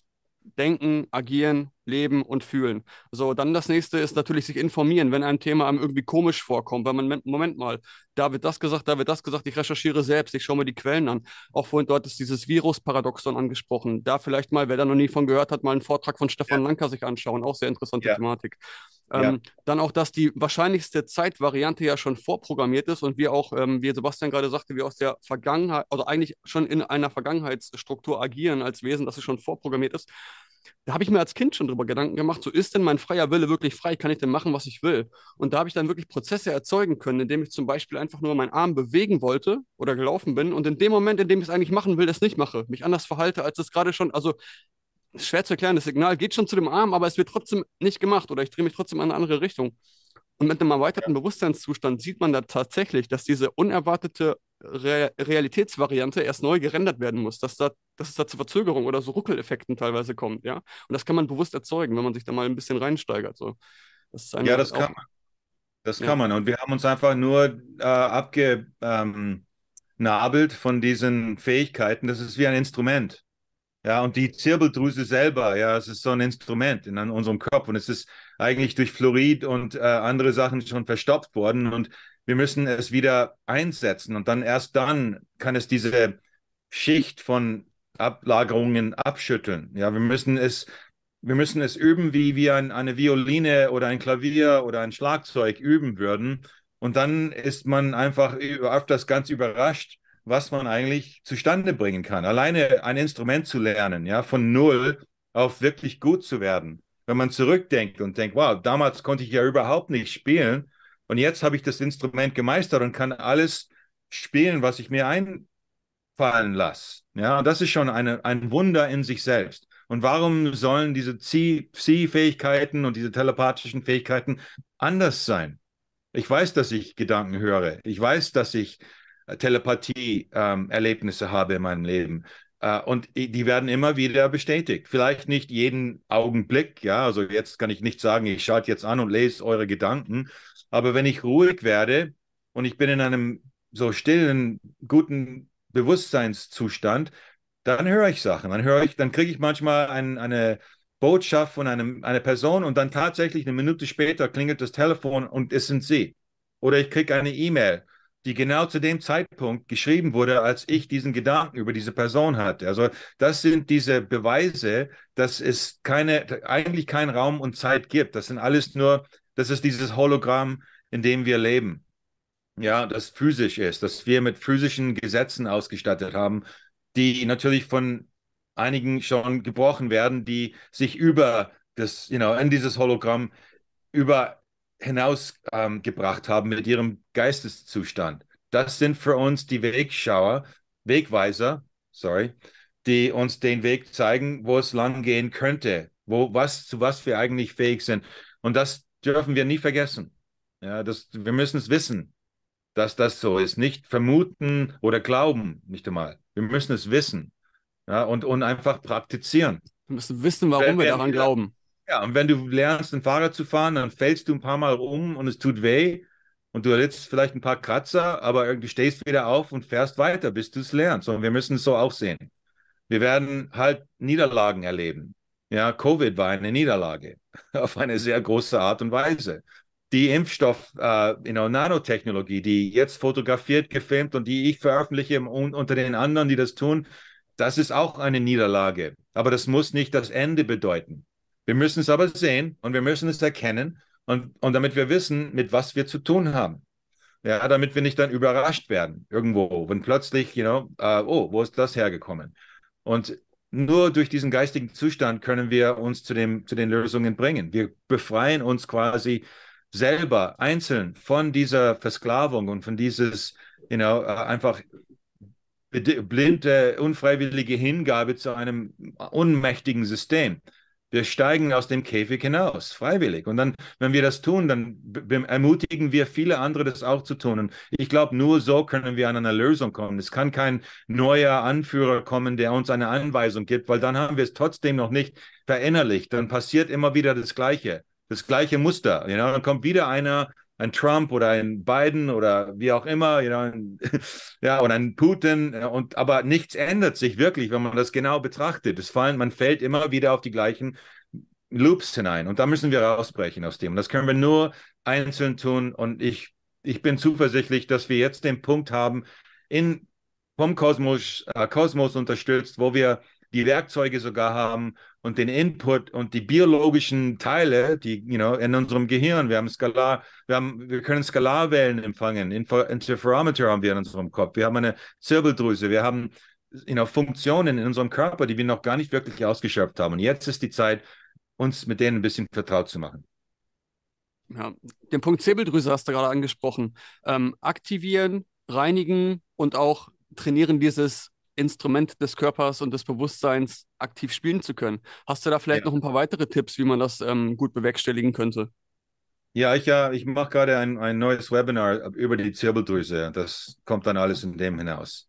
denken, agieren leben und fühlen. So, dann das nächste ist natürlich sich informieren, wenn ein Thema einem irgendwie komisch vorkommt, weil man, Moment mal, da wird das gesagt, da wird das gesagt, ich recherchiere selbst, ich schaue mir die Quellen an. Auch vorhin dort ist dieses Virus-Paradoxon angesprochen. Da vielleicht mal, wer da noch nie von gehört hat, mal einen Vortrag von Stefan ja. Lanka sich anschauen, auch sehr interessante ja. Thematik. Ähm, ja. Dann auch, dass die wahrscheinlichste Zeitvariante ja schon vorprogrammiert ist und wir auch, ähm, wie Sebastian gerade sagte, wir aus der Vergangenheit, oder also eigentlich schon in einer Vergangenheitsstruktur agieren als Wesen, dass es schon vorprogrammiert ist da habe ich mir als Kind schon darüber Gedanken gemacht, so ist denn mein freier Wille wirklich frei? Kann ich denn machen, was ich will? Und da habe ich dann wirklich Prozesse erzeugen können, indem ich zum Beispiel einfach nur meinen Arm bewegen wollte oder gelaufen bin und in dem Moment, in dem ich es eigentlich machen will, das nicht mache, mich anders verhalte, als es gerade schon, also schwer zu erklären, das Signal geht schon zu dem Arm, aber es wird trotzdem nicht gemacht oder ich drehe mich trotzdem in eine andere Richtung. Und mit einem erweiterten Bewusstseinszustand sieht man da tatsächlich, dass diese unerwartete Re Realitätsvariante erst neu gerendert werden muss, dass, da, dass es da zu Verzögerungen oder so Ruckeleffekten teilweise kommt, ja. Und das kann man bewusst erzeugen, wenn man sich da mal ein bisschen reinsteigert. So. Das ja, das kann man. Das ja. kann man. Und wir haben uns einfach nur äh, abgenabelt ähm, von diesen Fähigkeiten. Das ist wie ein Instrument. Ja, und die Zirbeldrüse selber, ja, es ist so ein Instrument in, in unserem Kopf. Und es ist eigentlich durch Fluorid und äh, andere Sachen schon verstopft worden. Und wir müssen es wieder einsetzen und dann erst dann kann es diese Schicht von Ablagerungen abschütteln. Ja, wir müssen es, wir müssen es üben, wie wir ein, eine Violine oder ein Klavier oder ein Schlagzeug üben würden. Und dann ist man einfach öfters ganz überrascht, was man eigentlich zustande bringen kann. Alleine ein Instrument zu lernen, ja, von null auf wirklich gut zu werden. Wenn man zurückdenkt und denkt, wow, damals konnte ich ja überhaupt nicht spielen und jetzt habe ich das Instrument gemeistert und kann alles spielen, was ich mir einfallen lasse. Ja, das ist schon eine, ein Wunder in sich selbst. Und warum sollen diese Psi-Fähigkeiten und diese telepathischen Fähigkeiten anders sein? Ich weiß, dass ich Gedanken höre. Ich weiß, dass ich äh, Telepathie-Erlebnisse ähm, habe in meinem Leben. Äh, und die werden immer wieder bestätigt. Vielleicht nicht jeden Augenblick. Ja, also jetzt kann ich nicht sagen, ich schalte jetzt an und lese eure Gedanken. Aber wenn ich ruhig werde und ich bin in einem so stillen, guten Bewusstseinszustand, dann höre ich Sachen. Dann höre ich, dann kriege ich manchmal ein, eine Botschaft von einem, einer Person und dann tatsächlich eine Minute später klingelt das Telefon und es sind sie. Oder ich kriege eine E-Mail, die genau zu dem Zeitpunkt geschrieben wurde, als ich diesen Gedanken über diese Person hatte. Also das sind diese Beweise, dass es keine, eigentlich keinen Raum und Zeit gibt. Das sind alles nur das ist dieses Hologramm, in dem wir leben. Ja, das physisch ist, dass wir mit physischen Gesetzen ausgestattet haben, die natürlich von einigen schon gebrochen werden, die sich über das, you know, in dieses Hologramm über hinausgebracht ähm, haben mit ihrem Geisteszustand. Das sind für uns die Wegschauer, Wegweiser, sorry, die uns den Weg zeigen, wo es lang gehen könnte, wo was zu was wir eigentlich fähig sind. Und das dürfen wir nie vergessen. Ja, das, wir müssen es wissen, dass das so ist. Nicht vermuten oder glauben, nicht einmal. Wir müssen es wissen ja, und, und einfach praktizieren. Wir müssen wissen, warum wenn, wir daran wenn, glauben. Ja, und wenn du lernst, ein Fahrrad zu fahren, dann fällst du ein paar Mal um und es tut weh und du erlitzt vielleicht ein paar Kratzer, aber irgendwie stehst wieder auf und fährst weiter, bis du es lernst. Und wir müssen es so auch sehen. Wir werden halt Niederlagen erleben. Ja, Covid war eine Niederlage auf eine sehr große Art und Weise. Die Impfstoff, äh, you genau, know, Nanotechnologie, die jetzt fotografiert, gefilmt und die ich veröffentliche unter den anderen, die das tun, das ist auch eine Niederlage. Aber das muss nicht das Ende bedeuten. Wir müssen es aber sehen und wir müssen es erkennen und, und damit wir wissen, mit was wir zu tun haben. Ja, damit wir nicht dann überrascht werden irgendwo, wenn plötzlich, you know, uh, oh, wo ist das hergekommen? Und nur durch diesen geistigen Zustand können wir uns zu, dem, zu den Lösungen bringen. Wir befreien uns quasi selber einzeln von dieser Versklavung und von dieses, you know, äh, einfach blinde, unfreiwillige Hingabe zu einem unmächtigen System. Wir steigen aus dem Käfig hinaus, freiwillig. Und dann, wenn wir das tun, dann ermutigen wir viele andere, das auch zu tun. Und ich glaube, nur so können wir an eine Lösung kommen. Es kann kein neuer Anführer kommen, der uns eine Anweisung gibt, weil dann haben wir es trotzdem noch nicht verinnerlicht. Dann passiert immer wieder das Gleiche, das gleiche Muster. You know? Dann kommt wieder einer, ein Trump oder ein Biden oder wie auch immer, you know, ja, oder ein Putin. Und, aber nichts ändert sich wirklich, wenn man das genau betrachtet. Es fallen, man fällt immer wieder auf die gleichen Loops hinein. Und da müssen wir rausbrechen aus dem. Das können wir nur einzeln tun. Und ich, ich bin zuversichtlich, dass wir jetzt den Punkt haben, in, vom Kosmos, äh, Kosmos unterstützt, wo wir die Werkzeuge sogar haben und den Input und die biologischen Teile, die you know, in unserem Gehirn, wir haben Skalar, wir, haben, wir können Skalarwellen empfangen, Infer Interferometer haben wir in unserem Kopf, wir haben eine Zirbeldrüse, wir haben you know, Funktionen in unserem Körper, die wir noch gar nicht wirklich ausgeschöpft haben. Und jetzt ist die Zeit, uns mit denen ein bisschen vertraut zu machen. Ja, den Punkt Zirbeldrüse hast du gerade angesprochen. Ähm, aktivieren, reinigen und auch trainieren dieses Instrument des Körpers und des Bewusstseins aktiv spielen zu können. Hast du da vielleicht ja. noch ein paar weitere Tipps, wie man das ähm, gut bewerkstelligen könnte? Ja, ich, äh, ich mache gerade ein, ein neues Webinar über die Zirbeldrüse. Das kommt dann alles in dem hinaus.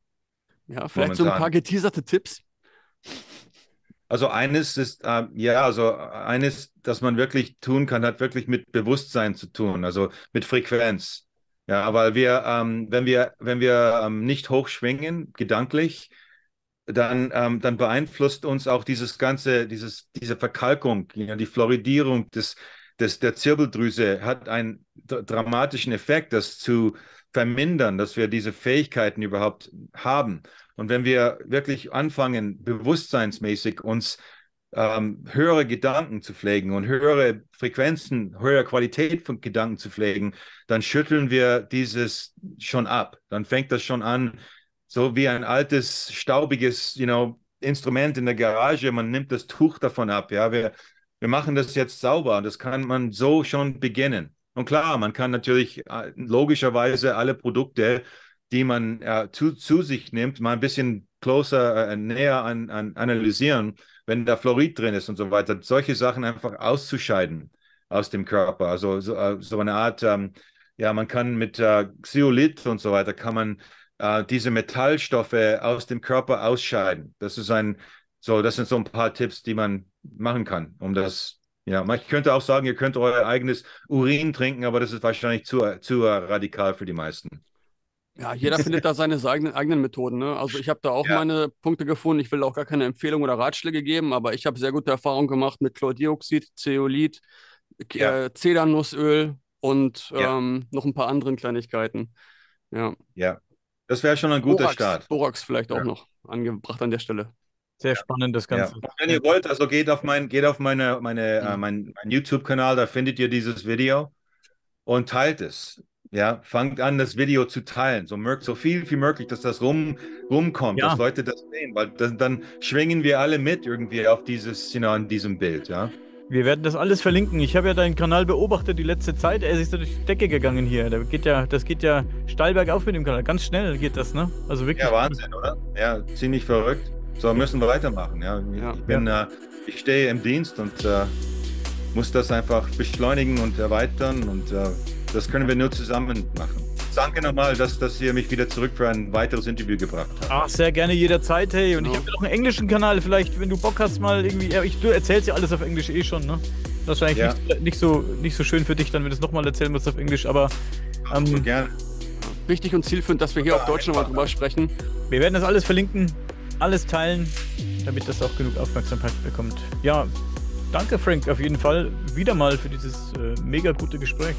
Ja, vielleicht Momentan. so ein paar geteaserte Tipps. Also eines ist, äh, ja, also eines, das man wirklich tun kann, hat wirklich mit Bewusstsein zu tun, also mit Frequenz. Ja, weil wir, ähm, wenn wir, wenn wir ähm, nicht hochschwingen, gedanklich, dann, ähm, dann beeinflusst uns auch dieses ganze, dieses, diese Verkalkung, ja, die Floridierung des, des, der Zirbeldrüse hat einen dramatischen Effekt, das zu vermindern, dass wir diese Fähigkeiten überhaupt haben. Und wenn wir wirklich anfangen, bewusstseinsmäßig uns ähm, höhere Gedanken zu pflegen und höhere Frequenzen, höhere Qualität von Gedanken zu pflegen, dann schütteln wir dieses schon ab. Dann fängt das schon an, so wie ein altes, staubiges, you know, Instrument in der Garage, man nimmt das Tuch davon ab. Ja, wir, wir machen das jetzt sauber. Das kann man so schon beginnen. Und klar, man kann natürlich äh, logischerweise alle Produkte, die man äh, zu, zu sich nimmt, mal ein bisschen closer, äh, näher an, an analysieren wenn da Fluorid drin ist und so weiter, solche Sachen einfach auszuscheiden aus dem Körper. Also so, äh, so eine Art, ähm, ja, man kann mit äh, Xylit und so weiter, kann man äh, diese Metallstoffe aus dem Körper ausscheiden. Das ist ein, so, das sind so ein paar Tipps, die man machen kann, um das ja, man könnte auch sagen, ihr könnt euer eigenes Urin trinken, aber das ist wahrscheinlich zu, äh, zu äh, radikal für die meisten. Ja, jeder findet da seine eigenen, eigenen Methoden. Ne? Also ich habe da auch ja. meine Punkte gefunden. Ich will auch gar keine Empfehlungen oder Ratschläge geben, aber ich habe sehr gute Erfahrungen gemacht mit Chlordioxid, Zeolit, ja. äh, Zedernnussöl und ja. ähm, noch ein paar anderen Kleinigkeiten. Ja. Ja. Das wäre schon ein guter Borax, Start. Borax vielleicht auch noch angebracht an der Stelle. Sehr spannend, das Ganze. Wenn ihr wollt, also geht auf, mein, geht auf meine, meine, äh, mhm. meinen mein YouTube-Kanal, da findet ihr dieses Video und teilt es. Ja, fangt an, das Video zu teilen. So, so viel wie möglich, dass das rum, rumkommt, ja. dass Leute das sehen, weil das, dann schwingen wir alle mit irgendwie auf dieses, you know, an diesem Bild, ja. Wir werden das alles verlinken. Ich habe ja deinen Kanal beobachtet die letzte Zeit. Er ist durch die Decke gegangen hier. Da geht ja, das geht ja steil bergauf mit dem Kanal. Ganz schnell geht das, ne? Also wirklich. Ja, Wahnsinn, oder? Ja, ziemlich verrückt. So müssen wir weitermachen, ja. ja. Ich bin, ja. Äh, ich stehe im Dienst und äh, muss das einfach beschleunigen und erweitern und äh, das können wir nur zusammen machen. Danke nochmal, dass, dass ihr mich wieder zurück für ein weiteres Interview gebracht habt. Ach, sehr gerne jederzeit, hey. Und genau. ich habe noch einen englischen Kanal, vielleicht, wenn du Bock hast, mal irgendwie. ich, du erzählst ja alles auf Englisch eh schon, ne? Wahrscheinlich ja. nicht, nicht, so, nicht so schön für dich dann, wenn du es nochmal erzählen musst auf Englisch, aber. Ähm, so gerne. Wichtig und zielführend, dass wir hier auf Deutsch nochmal drüber sprechen. Wir werden das alles verlinken, alles teilen, damit das auch genug Aufmerksamkeit bekommt. Ja, danke Frank auf jeden Fall wieder mal für dieses äh, mega gute Gespräch.